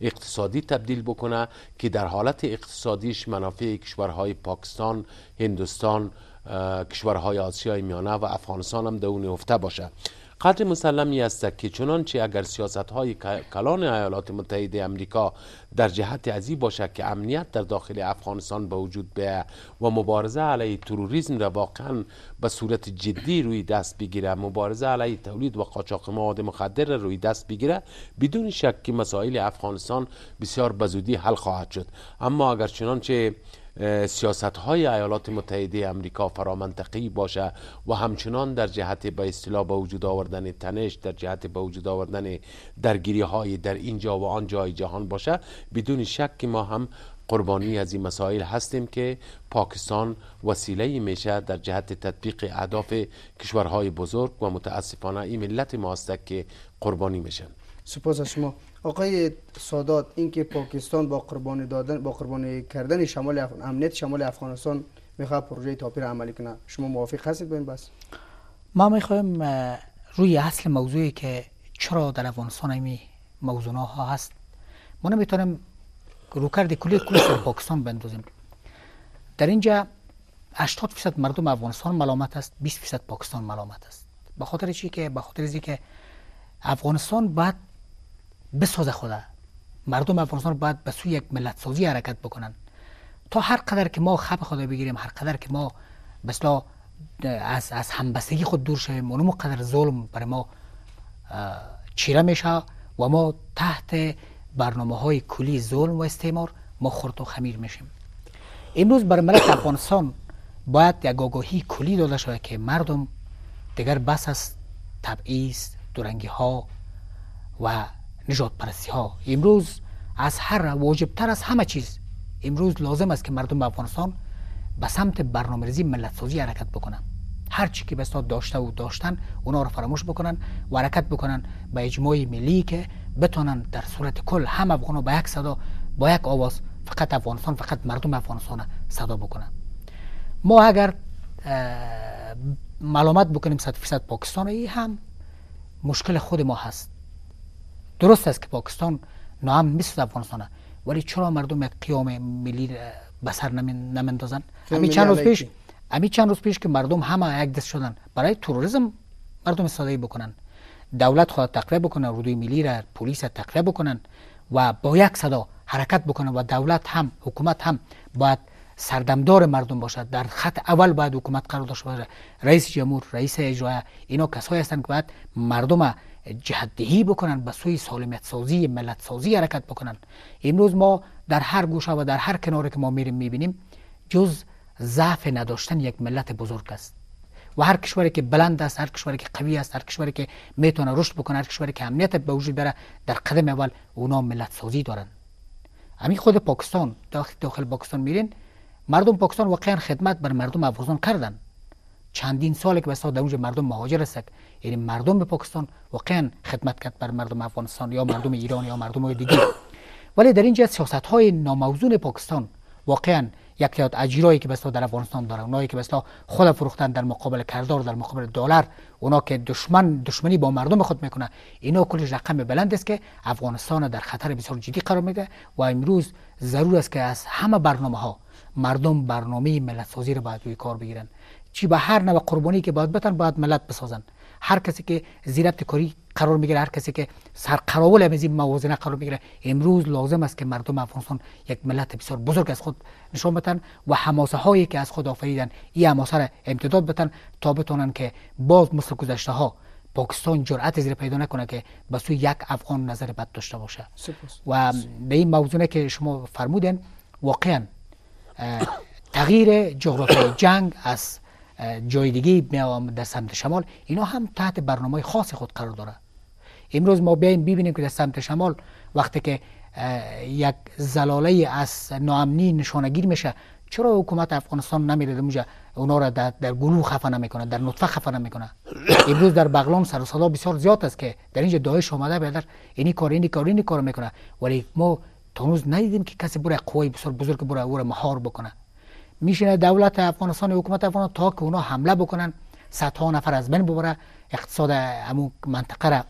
اقتصادی تبدیل بکنه که در حالت اقتصادیش منافع کشورهای پاکستان، هندوستان کشورهای آسیای میانه و افغانستان هم در افته باشه قدر مسلمی است که چنانچه اگر سیاست های کلان ایالات متحده امریکا در جهت ازی باشد که امنیت در داخل افغانستان به وجود و مبارزه علیه تروریسم را واقعا به صورت جدی روی دست بگیره مبارزه علیه تولید و قاچاق مواد مخدر روی دست بگیره بدون شک که مسائل افغانستان بسیار بزودی حل خواهد شد اما اگر چنانچه سیاست های ایالات متحده امریکا فرامنطقی باشه و همچنان در جهت به اصطلاح به وجود آوردن تنش در جهت به وجود آوردن درگیری های در اینجا و آن جای جهان باشه بدون شک که ما هم قربانی از این مسائل هستیم که پاکستان وسیله میشه در جهت تطبیق اهداف کشورهای بزرگ و متاسفانه این ملت ما که قربانی میشن سپاس از شما آقای سادات اینکه پاکستان با قربانی دادن با قربانی کردن شمال امنیت شمال افغانستان میخواد پروژه تاپیر عملی کنه شما موافق هستید با این بس ما میخوایم روی اصل موضوعی که چرا در افغانستان می موضوع ها هست ما نمیتونیم روکرد کلی کلی پاکستان بندازیم در اینجا 80 درصد مردم افغانستان ملامت است 20 درصد پاکستان ملامت است به خاطر چی که به خاطر که افغانستان بعد بسازه خدا مردم افغانستان باید به سوی یک ملت سازی حرکت بکنن تا هر قدر که ما خب خدا بگیریم هر قدر که ما بسلا از, از همبستگی خود دور شویم اونم قدر ظلم بر ما چیره میشه و ما تحت برنامه های کلی ظلم و استعمار ما خورد و خمیر میشیم امروز بر ملت افغانستان باید یک آگاهی کلی داده شود که مردم دیگر بس از تبعیض دورنگی ها و نجات پرستی ها امروز از هر تر از همه چیز امروز لازم است که مردم افغانستان به سمت برنامه ریزی ملت حرکت بکنن هر چی که بسات داشته و داشتن اونا رو فراموش بکنن و حرکت بکنن به اجماع ملی که بتونن در صورت کل همه افغانو با یک صدا با یک آواز فقط افغانستان فقط مردم افغانستان صدا بکنن ما اگر ملامت بکنیم 100 درصد پاکستان ای هم مشکل خود ما هست درست است که پاکستان نام مثل افغانستان است ولی چرا مردم یک قیام ملی به سر نمیندازن همی چند روز پیش همی چند روز پیش که مردم همه یک دست شدن برای تروریسم مردم صدای بکنن دولت خود تقویه بکنه اردوی ملی را پلیس تقویه بکنن و با یک صدا حرکت بکنن و دولت هم حکومت هم باید سردمدار مردم باشد در خط اول باید حکومت قرار داشته باشد رئیس جمهور رئیس اجرایه اینا کسایی هستند که باید مردم جهدهی بکنن به سوی سالمیت سازی ملت سازی حرکت بکنن امروز ما در هر گوشه و در هر کنار که ما میریم میبینیم جز ضعف نداشتن یک ملت بزرگ است و هر کشوری که بلند است هر کشوری که قوی است هر کشوری که میتونه رشد بکنه هر کشوری که امنیت به وجود بره در قدم اول اونا ملت سازی دارن همین خود پاکستان داخل, داخل پاکستان میرین مردم پاکستان واقعا خدمت بر مردم افغانستان کردن چندین سالی که بسیار در اونجا مردم مهاجر است یعنی مردم به پاکستان واقعا خدمت کرد بر مردم افغانستان یا مردم ایران یا مردم های دیگه ولی در اینجا سیاست های ناموزون پاکستان واقعا یک تعداد اجیرایی که بسیار در افغانستان دارن اونایی که بسیار خود فروختن در مقابل کردار در مقابل دلار اونا که دشمن دشمنی با مردم خود میکنن اینا کلی رقم بلند است که افغانستان در خطر بسیار جدی قرار میده و امروز ضرور است که از همه برنامه ها مردم برنامه ملت سازی را باید روی کار بگیرن چی به هر نوع قربانی که باید بتن باید ملت بسازن هر کسی که زیر کاری قرار میگیره هر کسی که سرقراول از این موازنه قرار میگیره امروز لازم است که مردم افغانستان یک ملت بسیار بزرگ از خود نشان بدن و حماسه هایی که از خود آفریدن این حماسه را امتداد بدن تا بتونن که باز مثل گذشته ها پاکستان جرأت زیر پیدا نکنه که به سوی یک افغان نظر بد داشته باشه و به این موضوعی که شما فرمودن واقعا تغییر جغرافیای جنگ از جای دیگه در سمت شمال اینا هم تحت برنامه خاص خود قرار داره امروز ما بیایم ببینیم که در سمت شمال وقتی که یک زلاله از ناامنی نشانگیر میشه چرا حکومت افغانستان نمیره اونجا اونا را در, در گلو خفه نمیکنه در نطفه خفه نمیکنه امروز در بغلان سر و صدا بسیار زیاد است که در اینجا دایش آمده بیادر اینی کار اینی کار اینی کار میکنه ولی ما تانوز ندیدیم که کسی بره قوی بسیار بزرگ بره او را مهار بکنه میشینه دولت افغانستان حکومت افغانستان تا که اونا حمله بکنن صدها نفر از بین ببره اقتصاد همون منطقه را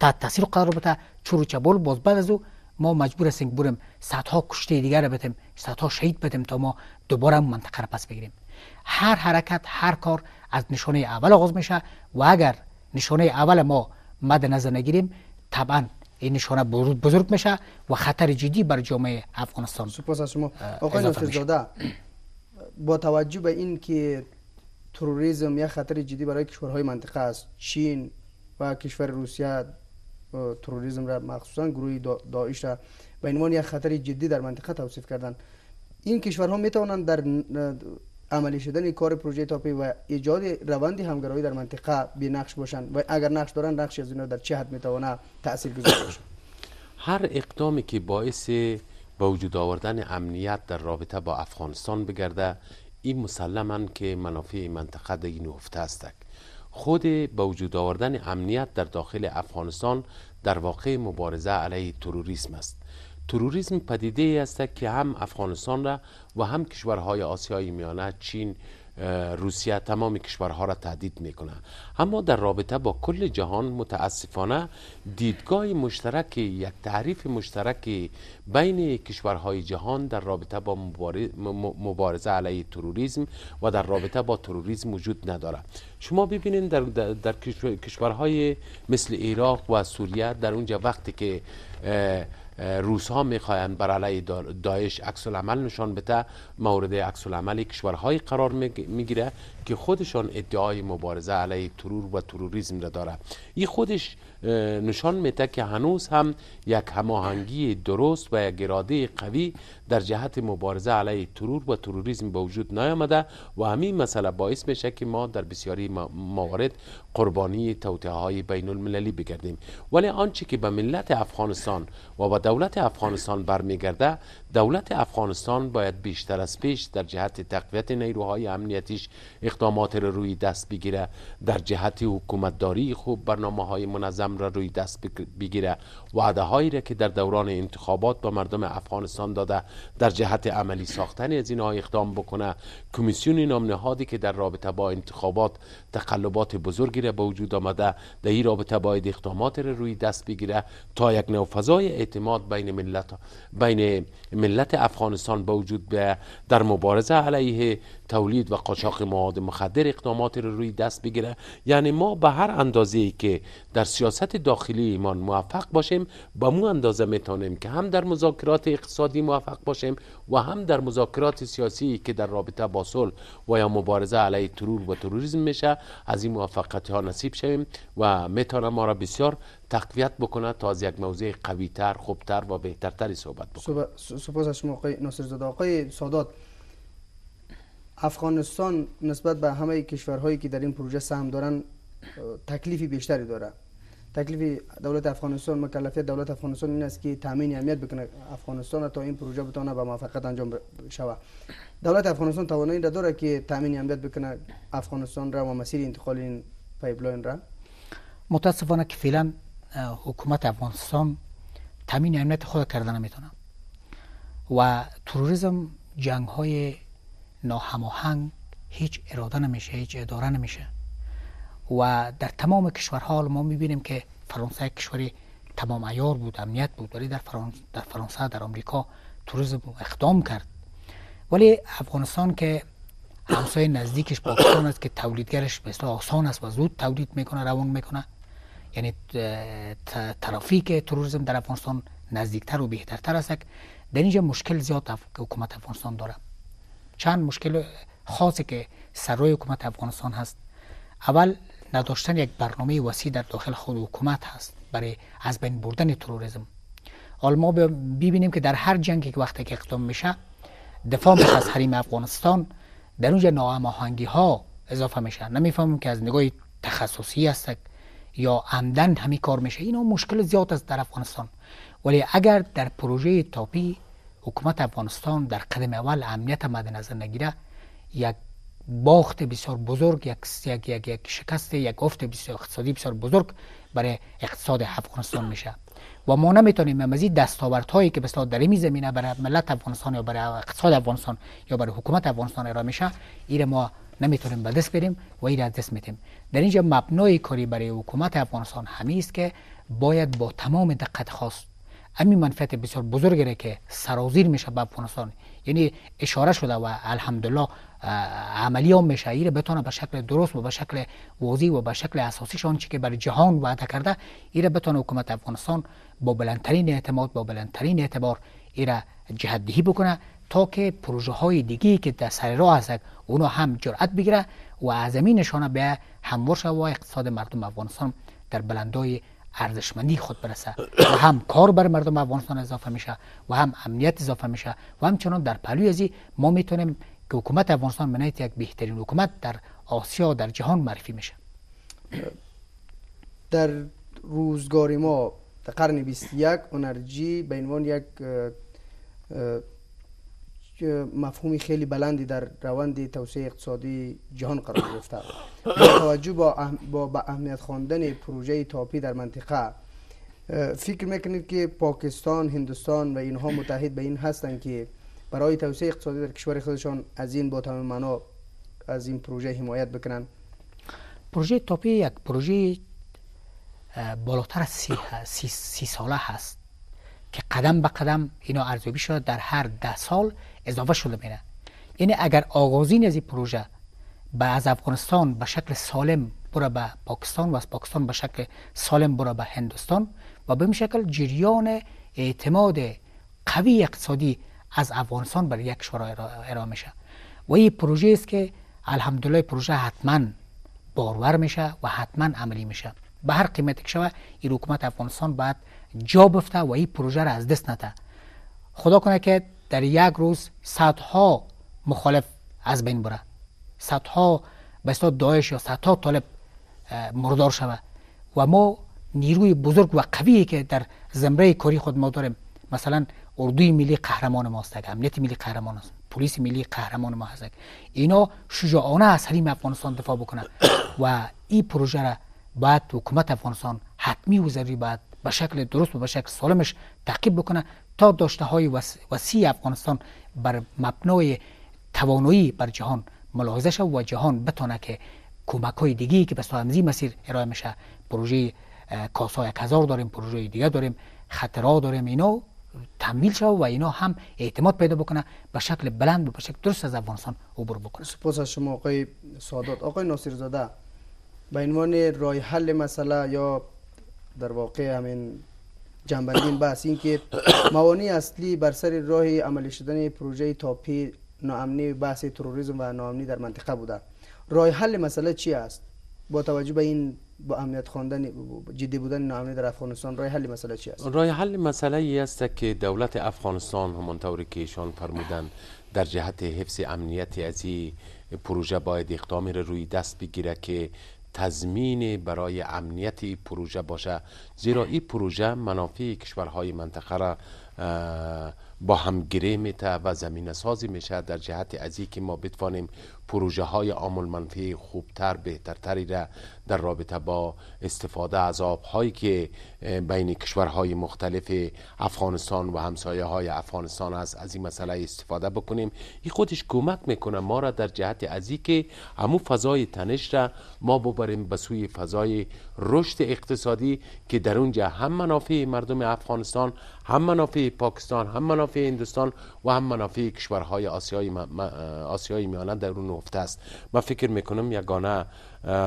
تحت تاثیر قرار بده چور چبول باز بعد از او ما مجبور هستیم بریم صدها کشته دیگر بدیم صدها شهید بدیم تا ما دوباره منطقه را پس بگیریم هر حرکت هر کار از نشانه اول آغاز میشه و اگر نشانه اول ما مد نظر نگیریم طبعا این نشانه بزرگ میشه و خطر جدی بر جامعه افغانستان سپاس از شما آقای با توجه به اینکه که تروریسم یک خطر جدی برای کشورهای منطقه است چین و کشور روسیه تروریسم را مخصوصا گروه داعش را به عنوان یک خطر جدی در منطقه توصیف کردند. این کشورها می توانند در عملی شدن کار پروژه تاپی و ایجاد روند همگرایی در منطقه بی نقش باشند و اگر نقش دارند نقش از اینا در چه حد می تواند تاثیر گذار باشند هر اقدامی که باعث به وجود آوردن امنیت در رابطه با افغانستان بگرده این مسلمان که منافع منطقه در این افته است خود به وجود آوردن امنیت در داخل افغانستان در واقع مبارزه علیه تروریسم است تروریسم پدیده است که هم افغانستان را و هم کشورهای آسیای میانه چین روسیه تمام کشورها را تهدید میکنه اما در رابطه با کل جهان متاسفانه دیدگاه مشترک یک تعریف مشترک بین کشورهای جهان در رابطه با مبارزه علیه تروریسم و در رابطه با تروریسم وجود نداره شما ببینید در, در, کشورهای مثل عراق و سوریه در اونجا وقتی که روس ها میخواهند بر علیه داعش عکس العمل نشان بده مورد عکس العمل کشورهایی قرار میگیره که خودشان ادعای مبارزه علیه ترور و تروریسم را داره این خودش نشان میده که هنوز هم یک هماهنگی درست و یک اراده قوی در جهت مبارزه علیه ترور و تروریسم به وجود نیامده و همین مسئله باعث میشه که ما در بسیاری موارد قربانی توطئه های بین المللی بگردیم ولی آنچه که به ملت افغانستان و به دولت افغانستان برمیگرده دولت افغانستان باید بیشتر از پیش در جهت تقویت نیروهای امنیتیش اقدامات رو روی دست بگیره در جهت حکومتداری خوب برنامه های منظم را روی دست بگیره وعده هایی را که در دوران انتخابات با مردم افغانستان داده در جهت عملی ساختن از اینها اقدام بکنه کمیسیون نامنهادی که در رابطه با انتخابات تقلبات بزرگی را به وجود آمده در این رابطه باید اقدامات را روی دست بگیره تا یک نو فضای اعتماد بین ملت بین ملت افغانستان به وجود به در مبارزه علیه تولید و قاچاق مواد مخدر اقدامات را روی دست بگیره یعنی ما به هر اندازه ای که در سیاست داخلی ایمان موفق باشیم به مو اندازه میتونیم که هم در مذاکرات اقتصادی موفق باشیم و هم در مذاکرات سیاسی که در رابطه با و یا مبارزه علیه ترور و تروریسم میشه از این موفقیت ها نصیب شویم و میتونه ما را بسیار تقویت بکنه تا از یک موضوع قویتر خوبتر و بهترتری صحبت بکنه سپاس از شما آقای زاده آقای سادات افغانستان نسبت به همه کشورهایی که در این پروژه سهم دارن تکلیفی بیشتری داره تکلیف دولت افغانستان مکلفیت دولت افغانستان این است که تامین امنیت بکنه افغانستان تا این پروژه بتونه به موفقیت انجام شود دولت افغانستان توانایی نداره داره که تامین امنیت بکنه افغانستان را و مسیر انتقال این پایپلاین را متاسفانه که فعلا حکومت افغانستان تامین امنیت خود کردن نمیتونه و تروریسم جنگ های ناهماهنگ هیچ اراده نمیشه هیچ اداره نمیشه و در تمام کشورها حال ما میبینیم که فرانسه کشوری تمام ایار بود امنیت بود ولی در فرانسه در, فرانسه، در آمریکا توریسم اقدام کرد ولی افغانستان که همسایه نزدیکش پاکستان است که تولیدگرش بسیار آسان است و زود تولید میکنه روان میکنه یعنی ترافیک تروریسم در افغانستان نزدیکتر و بهترتر است در اینجا مشکل زیاد اف... حکومت افغانستان داره چند مشکل خاصی که سرای حکومت افغانستان هست اول نداشتن یک برنامه وسیع در داخل خود حکومت هست برای از بین بردن تروریسم حال ما ببینیم که در هر جنگی که وقتی که اقدام میشه دفاع از حریم افغانستان در اونجا ناهماهنگی ها اضافه میشه نمیفهمم که از نگاه تخصصی هست یا عمدن همی کار میشه اینا مشکل زیاد است در افغانستان ولی اگر در پروژه تاپی حکومت افغانستان در قدم اول امنیت مد نظر نگیره یک باخت بسیار بزرگ یک یک یک, یک شکست یک افت بسیار اقتصادی بسیار بزرگ برای اقتصاد افغانستان میشه و ما نمیتونیم از این هایی که بسیار در این زمینه برای ملت افغانستان یا برای اقتصاد افغانستان یا برای حکومت افغانستان ارائه میشه ایره ما نمیتونیم به دست بریم و این از دست میتیم در اینجا مبنای کاری برای حکومت افغانستان همی است که باید با تمام دقت خاص همین منفعت بسیار بزرگی که سرازیر میشه به افغانستان یعنی اشاره شده و الحمدلله عملی میشه ایره بتونه به شکل درست و به شکل واضح و به شکل اساسی شان چی که برای جهان وعده کرده ایره بتونه حکومت افغانستان با بلندترین اعتماد با بلندترین اعتبار ایره جهدهی بکنه تا که پروژه های دیگی که در سر راه هست اونا هم جرأت بگیره و از زمینشان به هموار و اقتصاد مردم افغانستان در بلندای ارزشمندی خود برسه و هم کار بر مردم افغانستان اضافه میشه و هم امنیت اضافه میشه و همچنان در پلوی ازی ما میتونیم که حکومت افغانستان به یک بهترین حکومت در آسیا و در جهان معرفی میشه در روزگاری ما در قرن 21 انرژی به عنوان یک مفهومی خیلی بلندی در روند توسعه اقتصادی جهان قرار گرفته با توجه با, اهم با, با اهمیت خواندن پروژه تاپی در منطقه فکر میکنید که پاکستان، هندوستان و اینها متحد به این هستند که برای توسعه اقتصادی در کشور خودشان از این با تمام معنا از این پروژه حمایت بکنند؟ پروژه تاپی یک پروژه بالاتر از سی, سی, ساله هست که قدم به قدم اینا ارزیابی شد در هر ده سال اضافه شده میره یعنی اگر آغازین از این پروژه به از افغانستان به شکل سالم بره به پاکستان و از پاکستان به شکل سالم بره به هندوستان و به این شکل جریان اعتماد قوی اقتصادی از افغانستان برای یک شورا ارائه میشه و این پروژه است که الحمدلله پروژه حتما بارور میشه و حتما عملی میشه به هر قیمتی که شوه این حکومت افغانستان باید جا بفته و این پروژه را از دست نده خدا کنه که در یک روز صدها مخالف از بین بره صدها بسیار داعش یا صدها طالب مردار شوه و ما نیروی بزرگ و قوی که در زمره کاری خود ما داریم مثلا اردوی ملی قهرمان ما است امنیت ملی قهرمان است پلیس ملی قهرمان ما هست اینا شجاعانه از حریم افغانستان دفاع بکنه و این پروژه را باید حکومت افغانستان حتمی و ضروری باید به شکل درست و به شکل سالمش تعقیب بکنه تا داشته های وسیع افغانستان بر مبنای توانایی بر جهان ملاحظه شد و جهان بتانه که کمک های دیگی که به سامزی مسیر ارائه میشه پروژه کاسا هزار داریم پروژه دیگه داریم خطرها داریم اینا تمویل شد و اینا هم اعتماد پیدا بکنه به شکل بلند و به شکل درست از افغانستان عبور بکنه سپاس از شما آقای سعادت آقای زاده به عنوان رای حل مسئله یا در واقع همین جنبندین بحث این که موانع اصلی بر سر راه عملی شدن پروژه تاپی ناامنی بحث تروریسم و ناامنی در منطقه بوده راه حل مسئله چی است با توجه به این با امنیت خواندن جدی بودن ناامنی در افغانستان راه حل مسئله چی است راه حل مسئله ای است که دولت افغانستان همانطوری که ایشان فرمودند در جهت حفظ امنیت از این پروژه باید اقدامی روی دست بگیره که تضمین برای امنیت پروژه باشه زیرا این پروژه منافع کشورهای منطقه را با هم گره میته و زمین سازی میشه در جهت از که ما بتوانیم پروژه های عامل منفی خوبتر بهترتری را در رابطه با استفاده از آب هایی که بین کشورهای مختلف افغانستان و همسایه های افغانستان است از این مسئله استفاده بکنیم این خودش کمک میکنه ما را در جهت از که همو فضای تنش را ما ببریم به سوی فضای رشد اقتصادی که در اونجا هم منافع مردم افغانستان هم منافع پاکستان هم منافع منافع هندوستان و هم منافع کشورهای آسیایی, آسیایی میانه در اون نفته است من فکر میکنم یگانه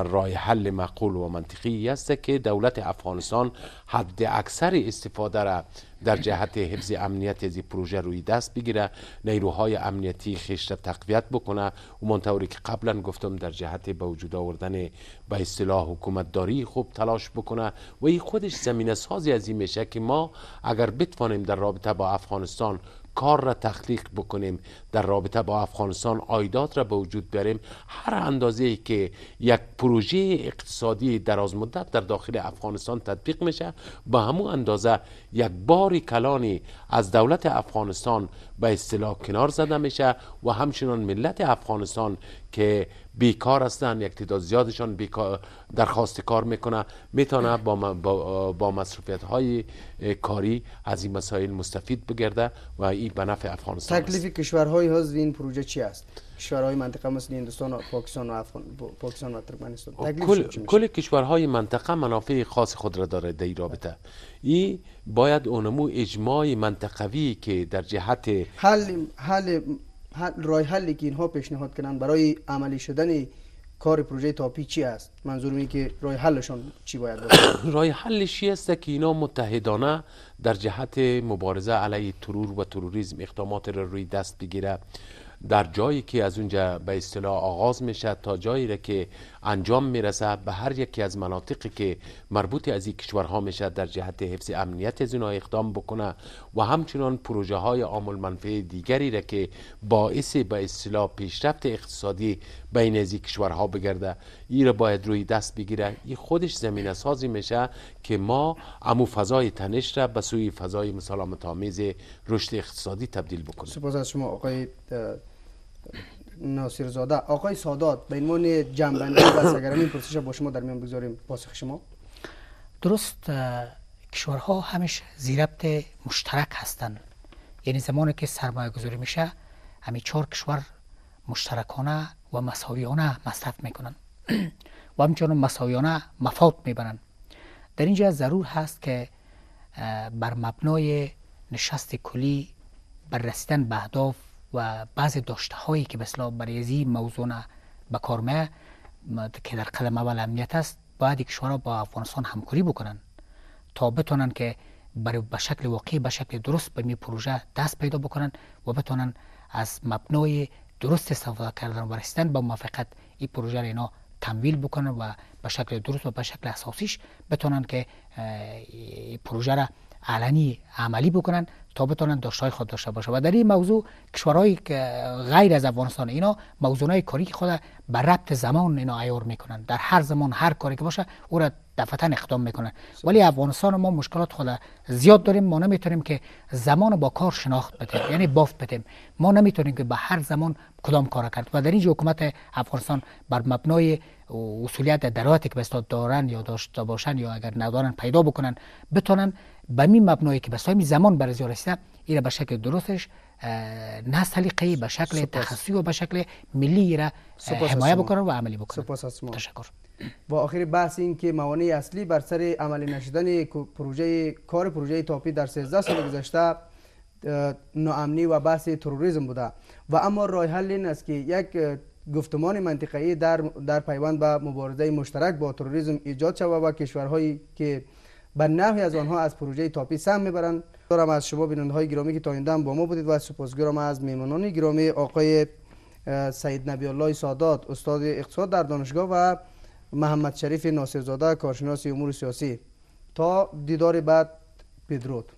رای حل معقول و منطقی است که دولت افغانستان حد اکثر استفاده را در جهت حفظ امنیت از پروژه روی دست بگیره نیروهای امنیتی خیش تقویت بکنه و منطوری که قبلا گفتم در جهت به وجود آوردن به اصطلاح حکومت داری خوب تلاش بکنه و این خودش زمینه سازی از این میشه که ما اگر بتوانیم در رابطه با افغانستان کار را تخلیق بکنیم در رابطه با افغانستان آیدات را به وجود بریم هر اندازه که یک پروژه اقتصادی دراز مدت در داخل افغانستان تطبیق میشه به همون اندازه یک باری کلانی از دولت افغانستان به اصطلاح کنار زده میشه و همچنان ملت افغانستان که بیکار هستند، یک تعداد زیادشان بیکار درخواست کار میکنه میتونه با, با, با مصروفیت های کاری از این مسائل مستفید بگرده و این به نفع افغانستان تکلیف کشورهای ها این پروژه چی است کشورهای منطقه مثل هندوستان و پاکستان و افغان پاکستان و ترکمنستان خب، کل, کل کشورهای منطقه منافع خاص خود را داره در این رابطه این باید اونمو اجماع منطقوی که در جهت حل حل رای حلی که اینها پیشنهاد کنند برای عملی شدن کار پروژه تاپی چی است منظور اینه که رای حلشون چی باید باشه رای حلش چی است که اینا متحدانه در جهت مبارزه علیه ترور و تروریسم اقدامات را روی دست بگیره در جایی که از اونجا به اصطلاح آغاز میشه تا جایی را که انجام میرسه به هر یکی از مناطقی که مربوط از این کشورها میشه در جهت حفظ امنیت از اونها اقدام بکنه و همچنان پروژه های عامل منفع دیگری را که باعث به اصطلاح پیشرفت اقتصادی بین از کشورها بگرده این را باید روی دست بگیره این خودش زمینه سازی میشه که ما امو فضای تنش را به سوی فضای مسالمت آمیز رشد اقتصادی تبدیل بکنیم سپاس از شما آقای ناصر زاده آقای سادات به عنوان جنبندی بس اگر این پرسش با شما در میان بگذاریم پاسخ شما درست کشورها همش زیربط مشترک هستند یعنی زمانی که سرمایه گذاری میشه همه چهار کشور مشترکانه و مساویانه مصرف میکنن و همچنان مساویانه مفاد میبرن در اینجا ضرور هست که بر مبنای نشست کلی بر رسیدن به اهداف و بعض داشته هایی که به برای از موضوع به کار که در قدم اول امنیت است باید کشورها با افغانستان همکاری بکنن تا بتونن که برای به شکل واقعی به شکل درست به می پروژه دست پیدا بکنن و بتونن از مبنای درست استفاده کردن و رسیدن به موفقیت این پروژه را اینا تمویل بکنن و به شکل درست و به شکل اساسیش بتونن که پروژه را علنی عملی بکنن تا بتونن داشتهای خود داشته باشه و در این موضوع کشورهای غیر از افغانستان اینا موضوعهای کاری که خود به ربط زمان اینا عیار میکنن در هر زمان هر کاری که باشه او دفعتا اقدام میکنن ولی افغانستان ما مشکلات خود زیاد داریم ما نمیتونیم که زمان با کار شناخت بدیم یعنی بافت بدیم ما نمیتونیم که به هر زمان کدام کار کرد و در اینجا حکومت افغانستان بر مبنای اصولیت دراتی که بستاد دارن یا داشته باشن یا اگر ندارن پیدا بکنن بتونن به می مبنایی که بسایم زمان بر زیار رسیده ایره به شکل درستش نه سلیقه به شکل تخصصی و به شکل ملی حمایه بکنن و عملی بکنن تشکر و آخر بحث این که موانع اصلی بر سر عمل نشدن پروژه کار پروژه تاپی در 13 سال گذشته ناامنی و بحث تروریسم بوده و اما راه حل این است که یک گفتمان منطقه‌ای در در پیوند به مبارزه مشترک با تروریسم ایجاد شود و کشورهایی که به نحوی از آنها از پروژه تاپی سهم میبرند دارم از شما های گرامی که تا با ما بودید و سپاسگزارم از میمانان گرامی آقای سید نبی الله سادات استاد اقتصاد در دانشگاه و محمد شریف ناصرزاده کارشناس امور سیاسی تا دیدار بعد بدرود